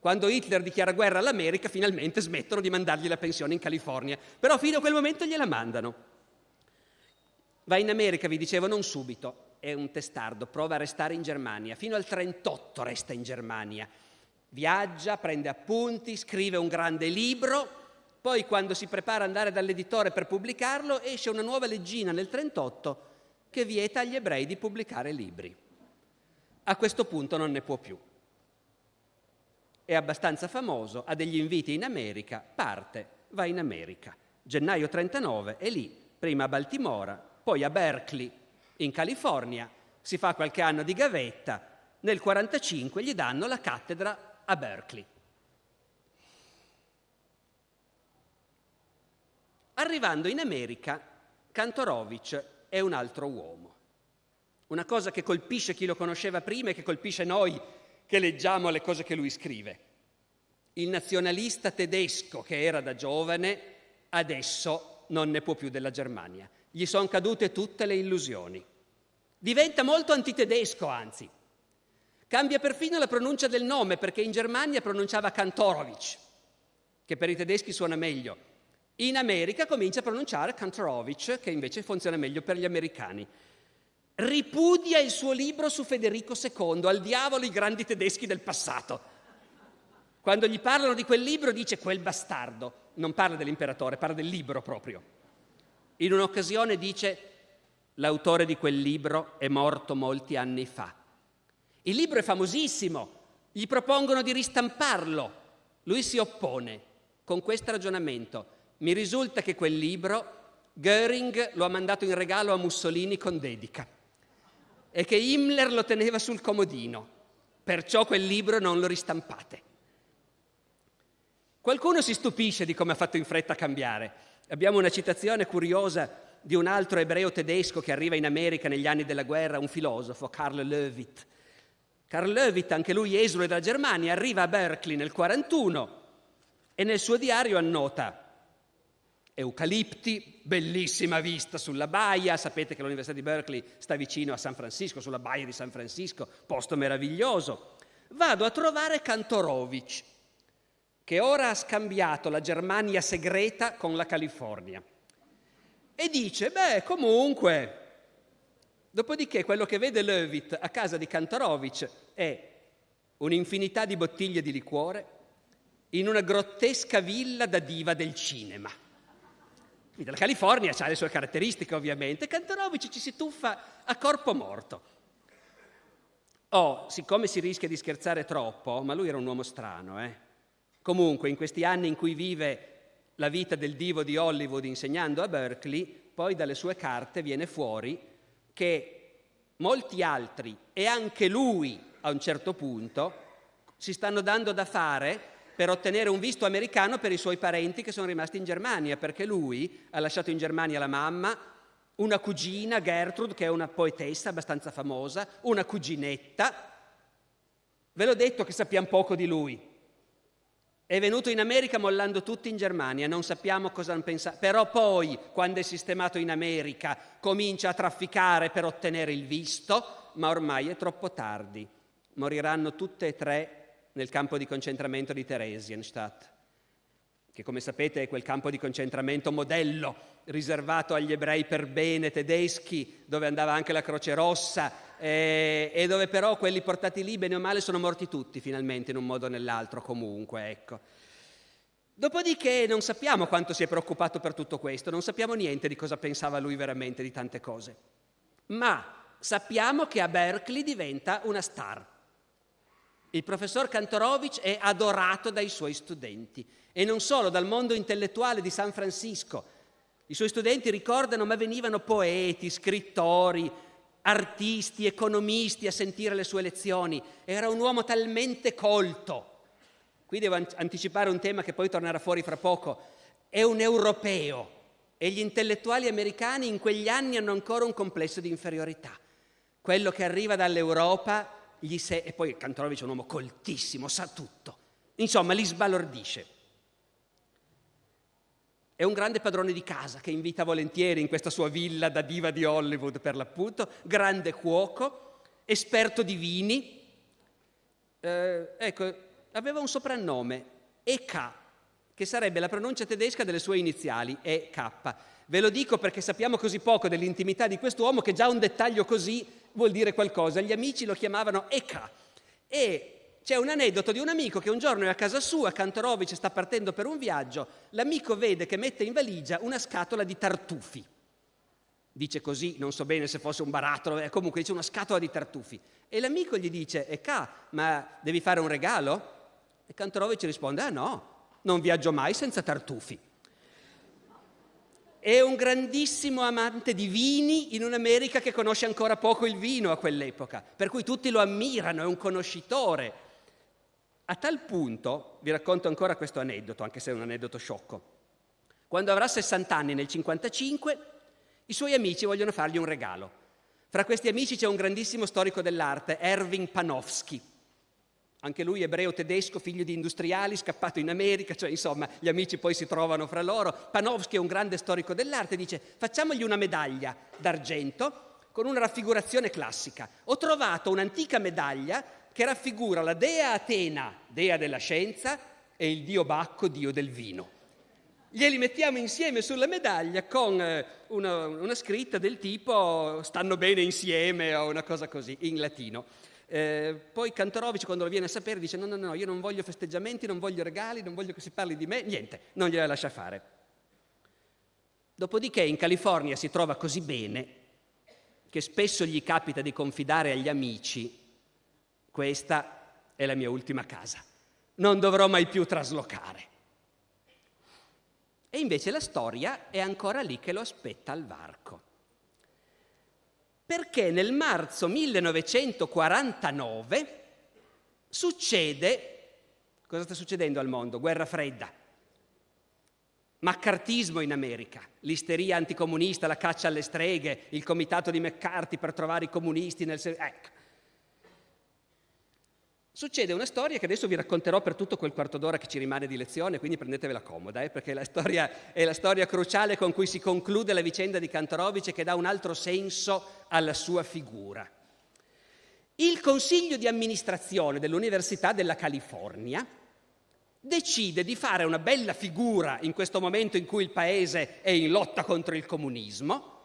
Quando Hitler dichiara guerra all'America, finalmente smettono di mandargli la pensione in California, però fino a quel momento gliela mandano. Va in America, vi dicevo, non subito, è un testardo, prova a restare in Germania, fino al 1938 resta in Germania, viaggia, prende appunti, scrive un grande libro, poi quando si prepara ad andare dall'editore per pubblicarlo, esce una nuova leggina nel 38 che vieta agli ebrei di pubblicare libri. A questo punto non ne può più. È abbastanza famoso, ha degli inviti in America, parte, va in America. Gennaio 39 è lì, prima a Baltimora, poi a Berkeley, in California, si fa qualche anno di gavetta, nel 45 gli danno la cattedra a Berkeley. Arrivando in America, Kantorovic è un altro uomo. Una cosa che colpisce chi lo conosceva prima e che colpisce noi che leggiamo le cose che lui scrive. Il nazionalista tedesco che era da giovane adesso non ne può più della Germania. Gli sono cadute tutte le illusioni. Diventa molto antitedesco, anzi. Cambia perfino la pronuncia del nome perché in Germania pronunciava Kantorovic, che per i tedeschi suona meglio. In America comincia a pronunciare Kantorovich, che invece funziona meglio per gli americani. Ripudia il suo libro su Federico II, al diavolo i grandi tedeschi del passato. Quando gli parlano di quel libro dice quel bastardo, non parla dell'imperatore, parla del libro proprio. In un'occasione dice l'autore di quel libro è morto molti anni fa. Il libro è famosissimo, gli propongono di ristamparlo, lui si oppone con questo ragionamento. Mi risulta che quel libro Göring lo ha mandato in regalo a Mussolini con dedica e che Himmler lo teneva sul comodino, perciò quel libro non lo ristampate. Qualcuno si stupisce di come ha fatto in fretta a cambiare. Abbiamo una citazione curiosa di un altro ebreo tedesco che arriva in America negli anni della guerra, un filosofo, Karl Löwitt. Karl Löwitt, anche lui esule dalla Germania, arriva a Berkeley nel 1941 e nel suo diario annota eucalipti, bellissima vista sulla baia, sapete che l'Università di Berkeley sta vicino a San Francisco, sulla baia di San Francisco, posto meraviglioso. Vado a trovare Kantorovich, che ora ha scambiato la Germania segreta con la California. E dice, beh, comunque... Dopodiché quello che vede Levitt a casa di Kantorovich è un'infinità di bottiglie di liquore in una grottesca villa da diva del cinema. Quindi la California ha le sue caratteristiche ovviamente, Cantarovici ci si tuffa a corpo morto. Oh, siccome si rischia di scherzare troppo, ma lui era un uomo strano, eh? Comunque, in questi anni in cui vive la vita del divo di Hollywood insegnando a Berkeley, poi dalle sue carte viene fuori che molti altri e anche lui a un certo punto si stanno dando da fare per ottenere un visto americano per i suoi parenti che sono rimasti in Germania, perché lui ha lasciato in Germania la mamma, una cugina, Gertrude, che è una poetessa abbastanza famosa, una cuginetta. Ve l'ho detto che sappiamo poco di lui. È venuto in America mollando tutti in Germania, non sappiamo cosa hanno pensato, però poi, quando è sistemato in America, comincia a trafficare per ottenere il visto, ma ormai è troppo tardi. Moriranno tutte e tre nel campo di concentramento di Theresienstadt, che come sapete è quel campo di concentramento modello riservato agli ebrei per bene tedeschi, dove andava anche la Croce Rossa, eh, e dove però quelli portati lì, bene o male, sono morti tutti finalmente in un modo o nell'altro comunque, ecco. Dopodiché non sappiamo quanto si è preoccupato per tutto questo, non sappiamo niente di cosa pensava lui veramente di tante cose, ma sappiamo che a Berkeley diventa una star il professor Kantorovic è adorato dai suoi studenti e non solo, dal mondo intellettuale di San Francisco. I suoi studenti ricordano, ma venivano poeti, scrittori, artisti, economisti a sentire le sue lezioni. Era un uomo talmente colto. Qui devo anticipare un tema che poi tornerà fuori fra poco. È un europeo e gli intellettuali americani in quegli anni hanno ancora un complesso di inferiorità. Quello che arriva dall'Europa gli se... e poi Cantorovic è un uomo coltissimo, sa tutto. Insomma, li sbalordisce. È un grande padrone di casa che invita volentieri in questa sua villa da diva di Hollywood per l'appunto, grande cuoco, esperto di vini. Eh, ecco, aveva un soprannome, EK, che sarebbe la pronuncia tedesca delle sue iniziali, EK. Ve lo dico perché sappiamo così poco dell'intimità di quest'uomo che già un dettaglio così vuol dire qualcosa. Gli amici lo chiamavano Eka. E c'è un aneddoto di un amico che un giorno è a casa sua, Cantorovic sta partendo per un viaggio, l'amico vede che mette in valigia una scatola di tartufi. Dice così, non so bene se fosse un barattolo, eh, comunque dice una scatola di tartufi. E l'amico gli dice, Eka, ma devi fare un regalo? E Cantorovic risponde, ah no, non viaggio mai senza tartufi è un grandissimo amante di vini in un'America che conosce ancora poco il vino a quell'epoca, per cui tutti lo ammirano, è un conoscitore. A tal punto, vi racconto ancora questo aneddoto, anche se è un aneddoto sciocco, quando avrà 60 anni nel 55, i suoi amici vogliono fargli un regalo. Fra questi amici c'è un grandissimo storico dell'arte, Erwin Panofsky, anche lui ebreo tedesco, figlio di industriali, scappato in America, cioè insomma gli amici poi si trovano fra loro. Panofsky è un grande storico dell'arte, dice facciamogli una medaglia d'argento con una raffigurazione classica. Ho trovato un'antica medaglia che raffigura la dea Atena, dea della scienza, e il dio Bacco, dio del vino glieli mettiamo insieme sulla medaglia con eh, una, una, scritta del tipo stanno bene insieme o una cosa così in latino. Eh, poi Cantorovici quando lo viene a sapere dice no, no, no, io non voglio festeggiamenti, non voglio regali, non voglio che si parli di me, niente, non gliela lascia fare. Dopodiché in California si trova così bene che spesso gli capita di confidare agli amici, questa è la mia ultima casa, non dovrò mai più traslocare. E invece la storia è ancora lì che lo aspetta al varco. Perché nel marzo 1949 succede, cosa sta succedendo al mondo? Guerra fredda, Maccartismo in America, l'isteria anticomunista, la caccia alle streghe, il comitato di McCarthy per trovare i comunisti nel... Ecco. Succede una storia che adesso vi racconterò per tutto quel quarto d'ora che ci rimane di lezione, quindi prendetevela comoda, eh, perché la storia è la storia cruciale con cui si conclude la vicenda di e che dà un altro senso alla sua figura. Il consiglio di amministrazione dell'Università della California decide di fare una bella figura in questo momento in cui il paese è in lotta contro il comunismo,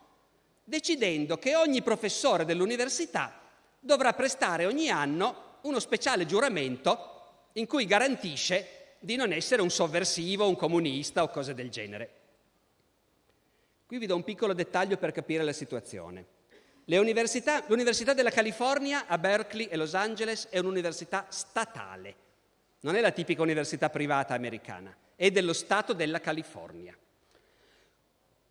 decidendo che ogni professore dell'università dovrà prestare ogni anno uno speciale giuramento in cui garantisce di non essere un sovversivo, un comunista o cose del genere. Qui vi do un piccolo dettaglio per capire la situazione. Università, l'Università della California a Berkeley e Los Angeles è un'università statale, non è la tipica università privata americana, è dello Stato della California.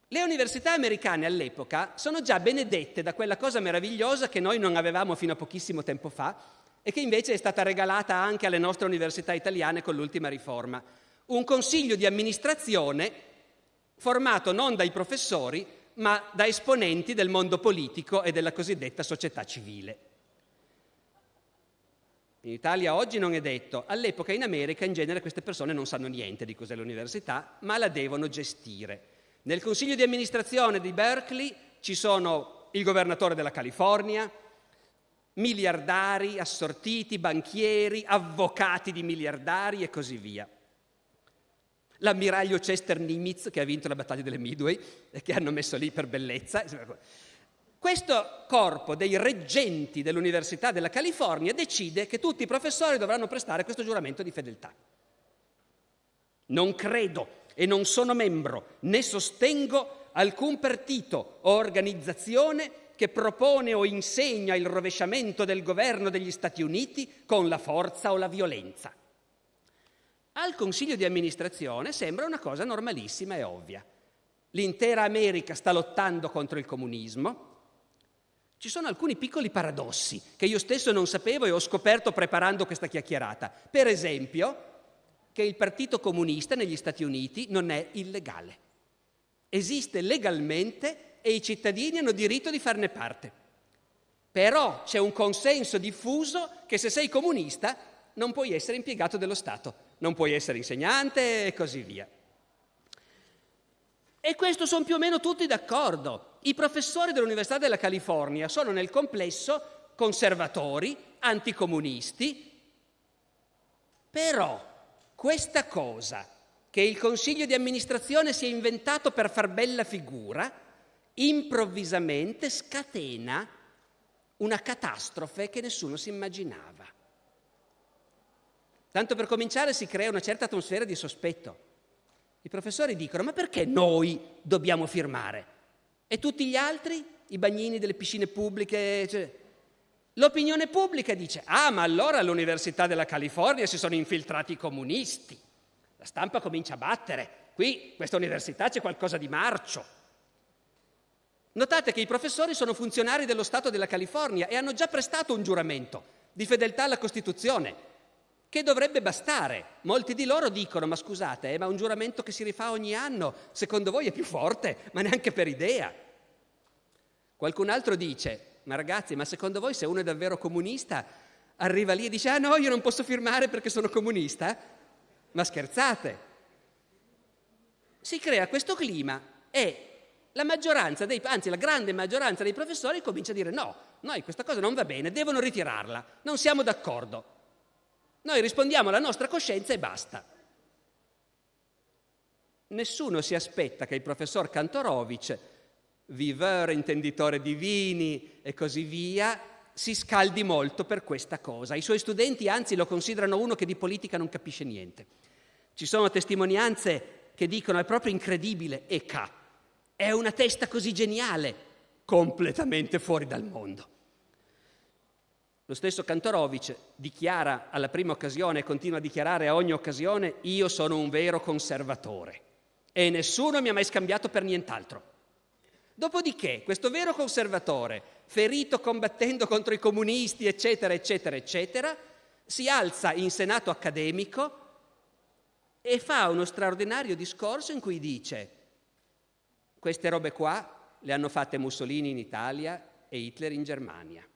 Le università americane all'epoca sono già benedette da quella cosa meravigliosa che noi non avevamo fino a pochissimo tempo fa, e che invece è stata regalata anche alle nostre università italiane con l'ultima riforma. Un consiglio di amministrazione formato non dai professori, ma da esponenti del mondo politico e della cosiddetta società civile. In Italia oggi non è detto, all'epoca in America in genere queste persone non sanno niente di cos'è l'università, ma la devono gestire. Nel consiglio di amministrazione di Berkeley ci sono il governatore della California, miliardari, assortiti, banchieri, avvocati di miliardari e così via. L'ammiraglio Chester Nimitz che ha vinto la battaglia delle Midway e che hanno messo lì per bellezza. Questo corpo dei reggenti dell'Università della California decide che tutti i professori dovranno prestare questo giuramento di fedeltà. Non credo e non sono membro né sostengo alcun partito o organizzazione che propone o insegna il rovesciamento del governo degli Stati Uniti con la forza o la violenza. Al Consiglio di amministrazione sembra una cosa normalissima e ovvia. L'intera America sta lottando contro il comunismo. Ci sono alcuni piccoli paradossi che io stesso non sapevo e ho scoperto preparando questa chiacchierata. Per esempio, che il Partito Comunista negli Stati Uniti non è illegale. Esiste legalmente e i cittadini hanno diritto di farne parte. Però c'è un consenso diffuso che se sei comunista non puoi essere impiegato dello Stato, non puoi essere insegnante e così via. E questo sono più o meno tutti d'accordo. I professori dell'Università della California sono nel complesso conservatori, anticomunisti, però questa cosa che il Consiglio di amministrazione si è inventato per far bella figura improvvisamente scatena una catastrofe che nessuno si immaginava. Tanto per cominciare si crea una certa atmosfera di sospetto. I professori dicono ma perché noi dobbiamo firmare? E tutti gli altri? I bagnini delle piscine pubbliche? Cioè, L'opinione pubblica dice, ah ma allora all'Università della California si sono infiltrati i comunisti. La stampa comincia a battere, qui questa università c'è qualcosa di marcio. Notate che i professori sono funzionari dello Stato della California e hanno già prestato un giuramento di fedeltà alla Costituzione, che dovrebbe bastare. Molti di loro dicono, ma scusate, eh, ma un giuramento che si rifà ogni anno, secondo voi è più forte? Ma neanche per idea. Qualcun altro dice, ma ragazzi, ma secondo voi se uno è davvero comunista, arriva lì e dice, ah no, io non posso firmare perché sono comunista? Ma scherzate. Si crea questo clima e la maggioranza dei, anzi la grande maggioranza dei professori comincia a dire no, noi questa cosa non va bene, devono ritirarla, non siamo d'accordo. Noi rispondiamo alla nostra coscienza e basta. Nessuno si aspetta che il professor Kantorovic, viveur, intenditore di vini e così via, si scaldi molto per questa cosa. I suoi studenti anzi lo considerano uno che di politica non capisce niente. Ci sono testimonianze che dicono è proprio incredibile e cap è una testa così geniale, completamente fuori dal mondo. Lo stesso Kantorovic dichiara alla prima occasione e continua a dichiarare a ogni occasione io sono un vero conservatore e nessuno mi ha mai scambiato per nient'altro. Dopodiché questo vero conservatore, ferito combattendo contro i comunisti, eccetera, eccetera, eccetera, si alza in senato accademico e fa uno straordinario discorso in cui dice queste robe qua le hanno fatte Mussolini in Italia e Hitler in Germania.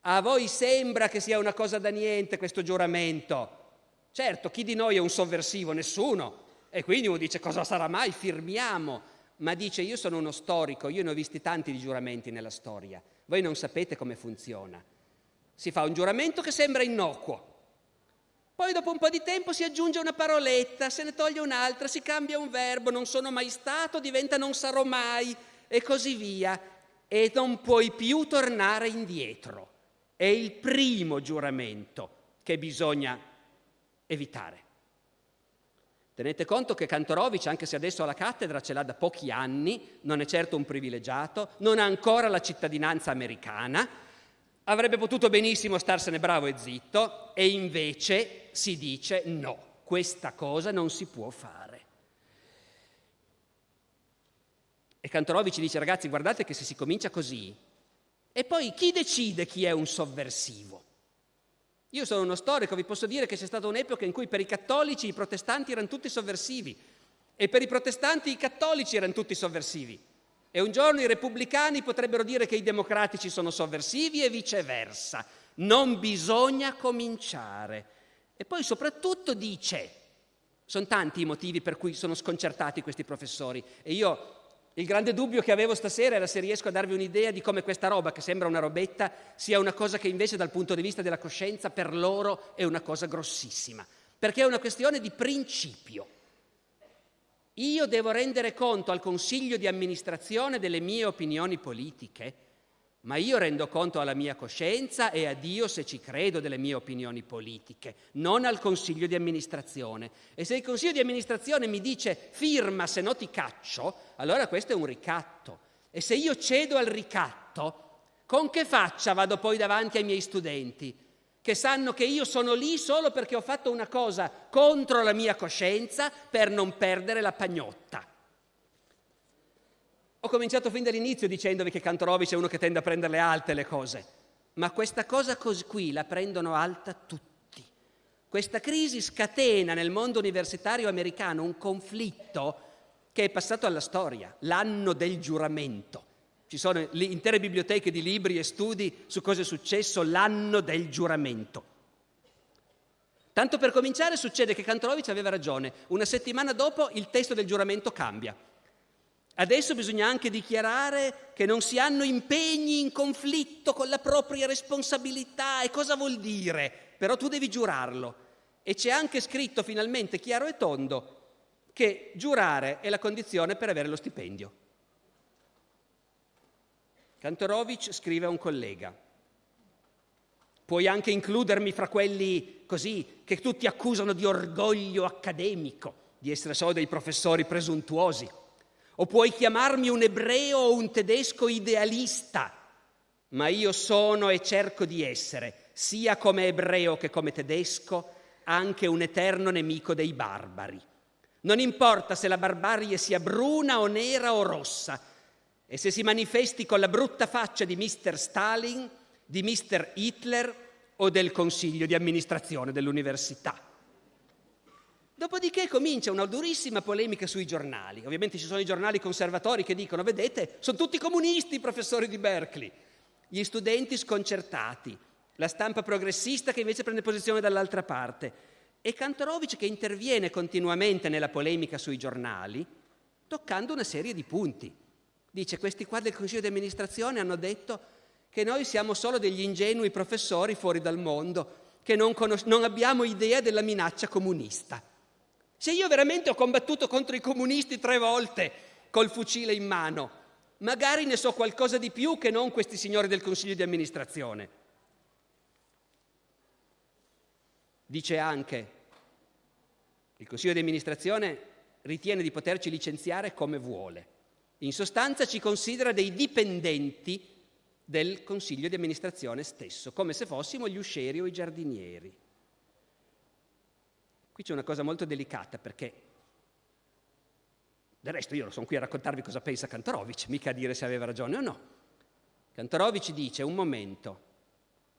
A voi sembra che sia una cosa da niente questo giuramento. Certo, chi di noi è un sovversivo? Nessuno. E quindi uno dice cosa sarà mai? Firmiamo. Ma dice io sono uno storico, io ne ho visti tanti di giuramenti nella storia. Voi non sapete come funziona. Si fa un giuramento che sembra innocuo, poi dopo un po' di tempo si aggiunge una paroletta, se ne toglie un'altra, si cambia un verbo, non sono mai stato, diventa non sarò mai e così via. E non puoi più tornare indietro. È il primo giuramento che bisogna evitare. Tenete conto che Kantorovic, anche se adesso alla cattedra ce l'ha da pochi anni, non è certo un privilegiato, non ha ancora la cittadinanza americana, avrebbe potuto benissimo starsene bravo e zitto, e invece si dice no, questa cosa non si può fare. E Cantorovici dice ragazzi guardate che se si comincia così, e poi chi decide chi è un sovversivo? Io sono uno storico, vi posso dire che c'è stata un'epoca in cui per i cattolici i protestanti erano tutti sovversivi e per i protestanti i cattolici erano tutti sovversivi. E un giorno i repubblicani potrebbero dire che i democratici sono sovversivi e viceversa. Non bisogna cominciare e poi soprattutto dice, sono tanti i motivi per cui sono sconcertati questi professori e io il grande dubbio che avevo stasera era se riesco a darvi un'idea di come questa roba, che sembra una robetta, sia una cosa che invece dal punto di vista della coscienza per loro è una cosa grossissima, perché è una questione di principio. Io devo rendere conto al Consiglio di amministrazione delle mie opinioni politiche ma io rendo conto alla mia coscienza e a Dio se ci credo delle mie opinioni politiche, non al consiglio di amministrazione. E se il consiglio di amministrazione mi dice firma se no ti caccio, allora questo è un ricatto. E se io cedo al ricatto, con che faccia vado poi davanti ai miei studenti? Che sanno che io sono lì solo perché ho fatto una cosa contro la mia coscienza per non perdere la pagnotta. Ho cominciato fin dall'inizio dicendovi che Cantorovic è uno che tende a prenderle alte le cose, ma questa cosa così qui la prendono alta tutti. Questa crisi scatena nel mondo universitario americano un conflitto che è passato alla storia, l'anno del giuramento. Ci sono intere biblioteche di libri e studi su cosa è successo l'anno del giuramento. Tanto per cominciare succede che Cantorovic aveva ragione, una settimana dopo il testo del giuramento cambia. Adesso bisogna anche dichiarare che non si hanno impegni in conflitto con la propria responsabilità. E cosa vuol dire? Però tu devi giurarlo. E c'è anche scritto finalmente chiaro e tondo che giurare è la condizione per avere lo stipendio. Kantorovic scrive a un collega. Puoi anche includermi fra quelli così che tutti accusano di orgoglio accademico, di essere solo dei professori presuntuosi o puoi chiamarmi un ebreo o un tedesco idealista, ma io sono e cerco di essere, sia come ebreo che come tedesco, anche un eterno nemico dei barbari. Non importa se la barbarie sia bruna o nera o rossa, e se si manifesti con la brutta faccia di Mr. Stalin, di Mr. Hitler o del consiglio di amministrazione dell'università. Dopodiché comincia una durissima polemica sui giornali. Ovviamente ci sono i giornali conservatori che dicono, vedete, sono tutti comunisti i professori di Berkeley. Gli studenti sconcertati, la stampa progressista che invece prende posizione dall'altra parte. E Kantorovic che interviene continuamente nella polemica sui giornali, toccando una serie di punti. Dice, questi qua del Consiglio di amministrazione hanno detto che noi siamo solo degli ingenui professori fuori dal mondo, che non, conos- non abbiamo idea della minaccia comunista. Se io veramente ho combattuto contro i comunisti tre volte col fucile in mano, magari ne so qualcosa di più che non questi signori del Consiglio di amministrazione. Dice anche, il Consiglio di amministrazione ritiene di poterci licenziare come vuole. In sostanza ci considera dei dipendenti del Consiglio di amministrazione stesso, come se fossimo gli uscieri o i giardinieri. Qui c'è una cosa molto delicata perché del resto io sono qui a raccontarvi cosa pensa Kantorovic, mica a dire se aveva ragione o no. Kantorovic dice un momento,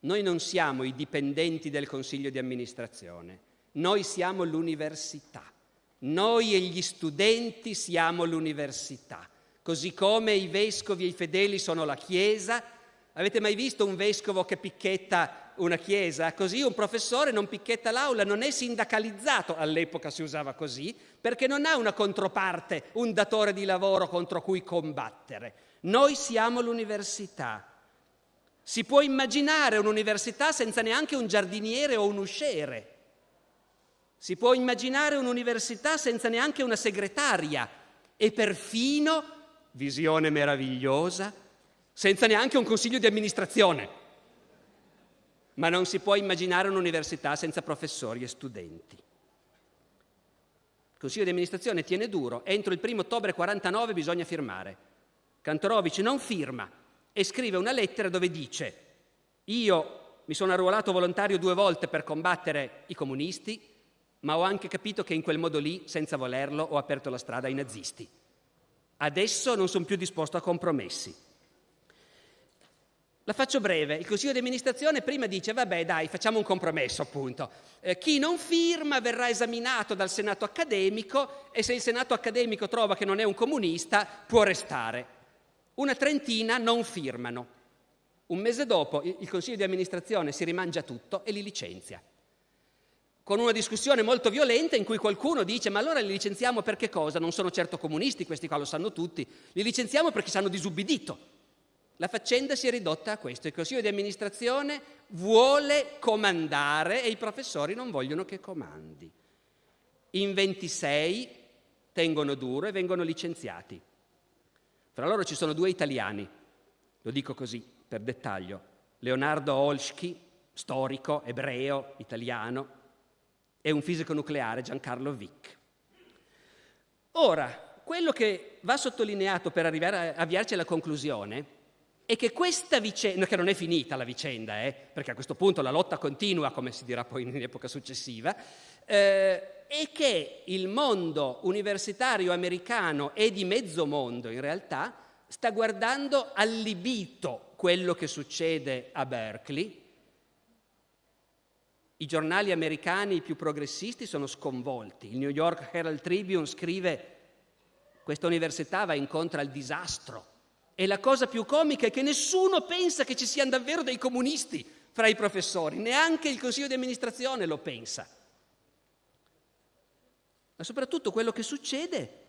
noi non siamo i dipendenti del consiglio di amministrazione, noi siamo l'università, noi e gli studenti siamo l'università, così come i vescovi e i fedeli sono la Chiesa. Avete mai visto un vescovo che picchetta una chiesa, così un professore non picchetta l'aula, non è sindacalizzato, all'epoca si usava così, perché non ha una controparte, un datore di lavoro contro cui combattere. Noi siamo l'università. Si può immaginare un'università senza neanche un giardiniere o un usciere. Si può immaginare un'università senza neanche una segretaria e perfino, visione meravigliosa, senza neanche un consiglio di amministrazione ma non si può immaginare un'università senza professori e studenti. Il Consiglio di amministrazione tiene duro, entro il 1 ottobre 49 bisogna firmare. Cantorovic non firma e scrive una lettera dove dice io mi sono arruolato volontario due volte per combattere i comunisti, ma ho anche capito che in quel modo lì, senza volerlo, ho aperto la strada ai nazisti. Adesso non sono più disposto a compromessi. La faccio breve, il Consiglio di amministrazione prima dice vabbè dai facciamo un compromesso appunto, eh, chi non firma verrà esaminato dal Senato accademico e se il Senato accademico trova che non è un comunista può restare. Una trentina non firmano. Un mese dopo il Consiglio di amministrazione si rimangia tutto e li licenzia. Con una discussione molto violenta in cui qualcuno dice ma allora li licenziamo perché cosa? Non sono certo comunisti, questi qua lo sanno tutti, li licenziamo perché ci hanno disubbidito la faccenda si è ridotta a questo. Il consiglio di amministrazione vuole comandare e i professori non vogliono che comandi. In 26 tengono duro e vengono licenziati. Fra loro ci sono due italiani, lo dico così per dettaglio, Leonardo Olschi, storico, ebreo, italiano, e un fisico nucleare, Giancarlo Vick. Ora, quello che va sottolineato per arrivare a avviarci alla conclusione è è che questa vicenda, che non è finita la vicenda, eh, perché a questo punto la lotta continua, come si dirà poi in epoca successiva, eh, è che il mondo universitario americano e di mezzo mondo in realtà sta guardando allibito quello che succede a Berkeley. I giornali americani più progressisti sono sconvolti. Il New York Herald Tribune scrive questa università va incontro al disastro e la cosa più comica è che nessuno pensa che ci siano davvero dei comunisti fra i professori, neanche il consiglio di amministrazione lo pensa. Ma soprattutto quello che succede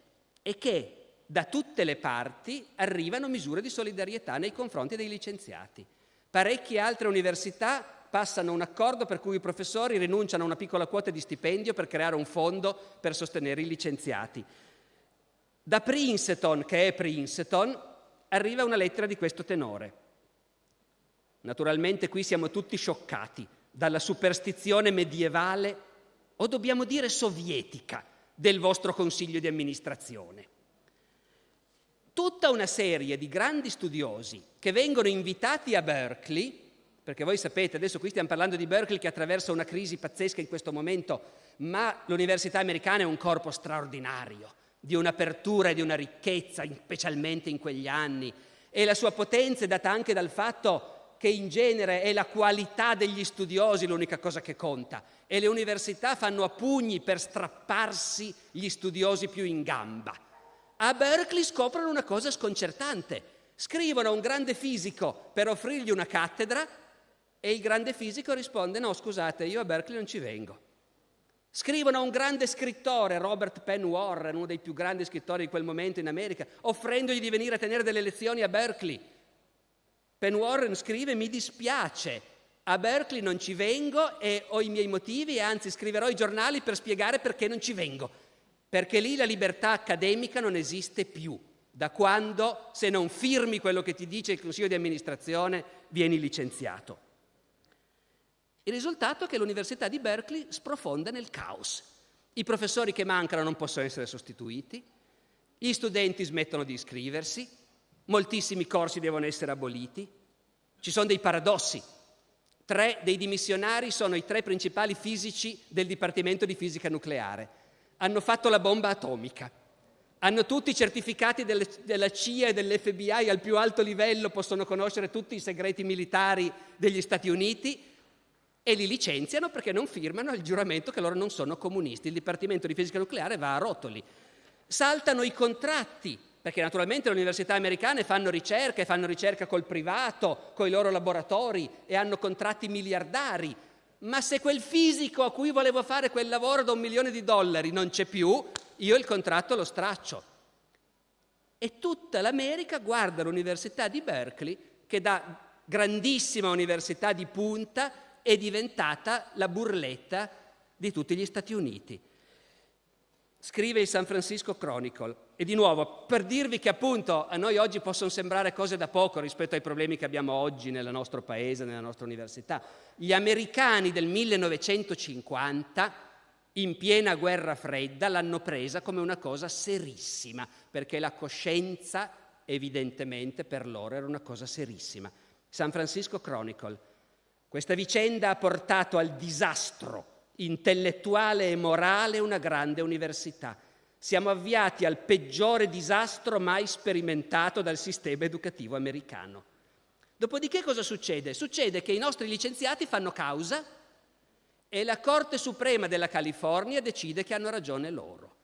è che da tutte le parti arrivano misure di solidarietà nei confronti dei licenziati. Parecchie altre università passano un accordo per cui i professori rinunciano a una piccola quota di stipendio per creare un fondo per sostenere i licenziati. Da Princeton, che è Princeton, arriva una lettera di questo tenore. Naturalmente qui siamo tutti scioccati dalla superstizione medievale o dobbiamo dire sovietica del vostro consiglio di amministrazione. Tutta una serie di grandi studiosi che vengono invitati a Berkeley, perché voi sapete, adesso qui stiamo parlando di Berkeley che attraversa una crisi pazzesca in questo momento, ma l'università americana è un corpo straordinario di un'apertura e di una ricchezza, specialmente in quegli anni. E la sua potenza è data anche dal fatto che in genere è la qualità degli studiosi l'unica cosa che conta e le università fanno a pugni per strapparsi gli studiosi più in gamba. A Berkeley scoprono una cosa sconcertante. Scrivono a un grande fisico per offrirgli una cattedra e il grande fisico risponde no scusate, io a Berkeley non ci vengo. Scrivono a un grande scrittore, Robert Penn Warren, uno dei più grandi scrittori di quel momento in America, offrendogli di venire a tenere delle lezioni a Berkeley. Penn Warren scrive: Mi dispiace, a Berkeley non ci vengo e ho i miei motivi e anzi scriverò i giornali per spiegare perché non ci vengo. Perché lì la libertà accademica non esiste più. Da quando, se non firmi quello che ti dice il consiglio di amministrazione, vieni licenziato. Il risultato è che l'Università di Berkeley sprofonda nel caos. I professori che mancano non possono essere sostituiti, gli studenti smettono di iscriversi, moltissimi corsi devono essere aboliti, ci sono dei paradossi. Tre dei dimissionari sono i tre principali fisici del Dipartimento di Fisica Nucleare. Hanno fatto la bomba atomica. Hanno tutti i certificati delle, della CIA e dell'FBI al più alto livello, possono conoscere tutti i segreti militari degli Stati Uniti e li licenziano perché non firmano il giuramento che loro non sono comunisti. Il Dipartimento di Fisica Nucleare va a rotoli. Saltano i contratti, perché naturalmente le università americane fanno ricerca e fanno ricerca col privato, con i loro laboratori e hanno contratti miliardari. Ma se quel fisico a cui volevo fare quel lavoro da un milione di dollari non c'è più, io il contratto lo straccio. E tutta l'America guarda l'università di Berkeley, che da grandissima università di punta è diventata la burletta di tutti gli Stati Uniti. Scrive il San Francisco Chronicle. E di nuovo, per dirvi che appunto a noi oggi possono sembrare cose da poco rispetto ai problemi che abbiamo oggi nel nostro paese, nella nostra università, gli americani del 1950 in piena guerra fredda l'hanno presa come una cosa serissima, perché la coscienza evidentemente per loro era una cosa serissima. San Francisco Chronicle, questa vicenda ha portato al disastro intellettuale e morale una grande università. Siamo avviati al peggiore disastro mai sperimentato dal sistema educativo americano. Dopodiché cosa succede? Succede che i nostri licenziati fanno causa e la Corte Suprema della California decide che hanno ragione loro,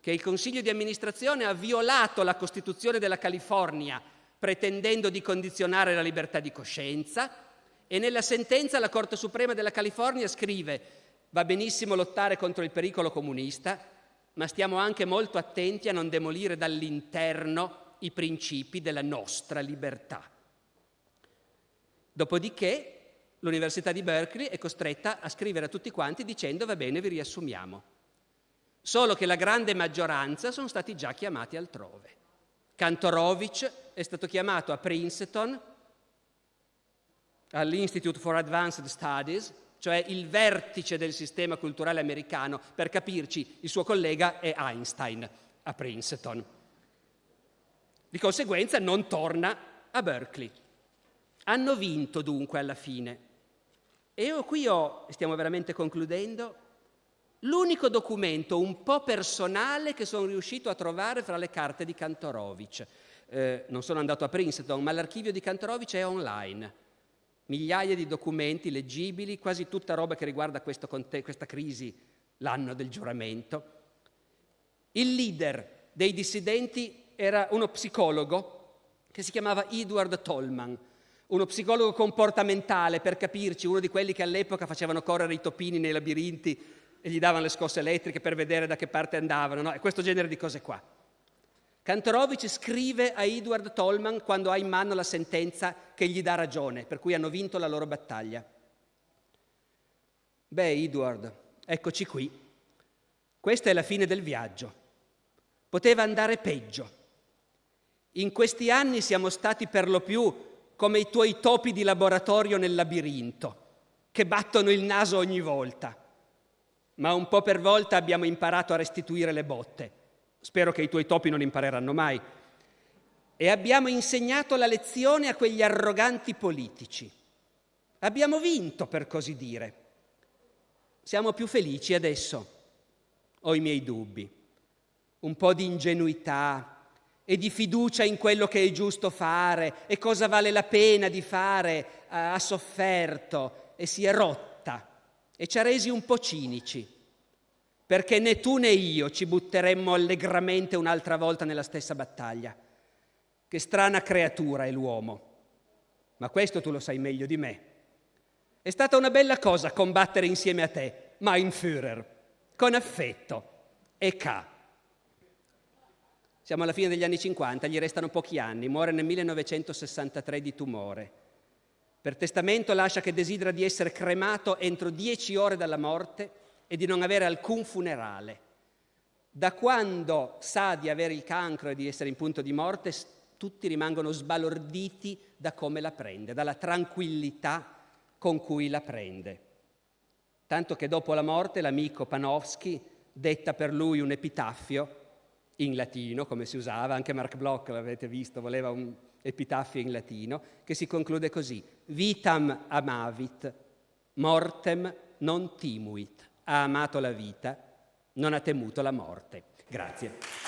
che il Consiglio di amministrazione ha violato la Costituzione della California pretendendo di condizionare la libertà di coscienza, e nella sentenza la Corte Suprema della California scrive va benissimo lottare contro il pericolo comunista, ma stiamo anche molto attenti a non demolire dall'interno i principi della nostra libertà. Dopodiché l'Università di Berkeley è costretta a scrivere a tutti quanti dicendo va bene, vi riassumiamo. Solo che la grande maggioranza sono stati già chiamati altrove. Kantorovich è stato chiamato a Princeton all'Institute for Advanced Studies, cioè il vertice del sistema culturale americano, per capirci, il suo collega è Einstein a Princeton. Di conseguenza non torna a Berkeley. Hanno vinto dunque alla fine. E io qui ho, stiamo veramente concludendo, l'unico documento un po' personale che sono riuscito a trovare fra le carte di Kantorovich. Eh, non sono andato a Princeton, ma l'archivio di Kantorovich è online migliaia di documenti leggibili, quasi tutta roba che riguarda conte- questa crisi, l'anno del giuramento. Il leader dei dissidenti era uno psicologo che si chiamava Edward Tolman, uno psicologo comportamentale, per capirci, uno di quelli che all'epoca facevano correre i topini nei labirinti e gli davano le scosse elettriche per vedere da che parte andavano, no? e questo genere di cose qua. Kantorowicz scrive a Edward Tolman quando ha in mano la sentenza che gli dà ragione, per cui hanno vinto la loro battaglia. Beh, Edward, eccoci qui. Questa è la fine del viaggio. Poteva andare peggio. In questi anni siamo stati per lo più come i tuoi topi di laboratorio nel labirinto, che battono il naso ogni volta. Ma un po' per volta abbiamo imparato a restituire le botte Spero che i tuoi topi non impareranno mai. E abbiamo insegnato la lezione a quegli arroganti politici. Abbiamo vinto, per così dire. Siamo più felici adesso. Ho i miei dubbi. Un po' di ingenuità e di fiducia in quello che è giusto fare e cosa vale la pena di fare eh, ha sofferto e si è rotta e ci ha resi un po' cinici perché né tu né io ci butteremmo allegramente un'altra volta nella stessa battaglia. Che strana creatura è l'uomo, ma questo tu lo sai meglio di me. È stata una bella cosa combattere insieme a te, mein Führer, con affetto e ca. Siamo alla fine degli anni 50, gli restano pochi anni, muore nel 1963 di tumore. Per testamento lascia che desidera di essere cremato entro dieci ore dalla morte e di non avere alcun funerale. Da quando sa di avere il cancro e di essere in punto di morte, tutti rimangono sbalorditi da come la prende, dalla tranquillità con cui la prende. Tanto che dopo la morte l'amico Panofsky detta per lui un epitaffio in latino, come si usava, anche Mark Bloch l'avete visto, voleva un epitaffio in latino, che si conclude così, vitam amavit, mortem non timuit ha amato la vita, non ha temuto la morte. Grazie.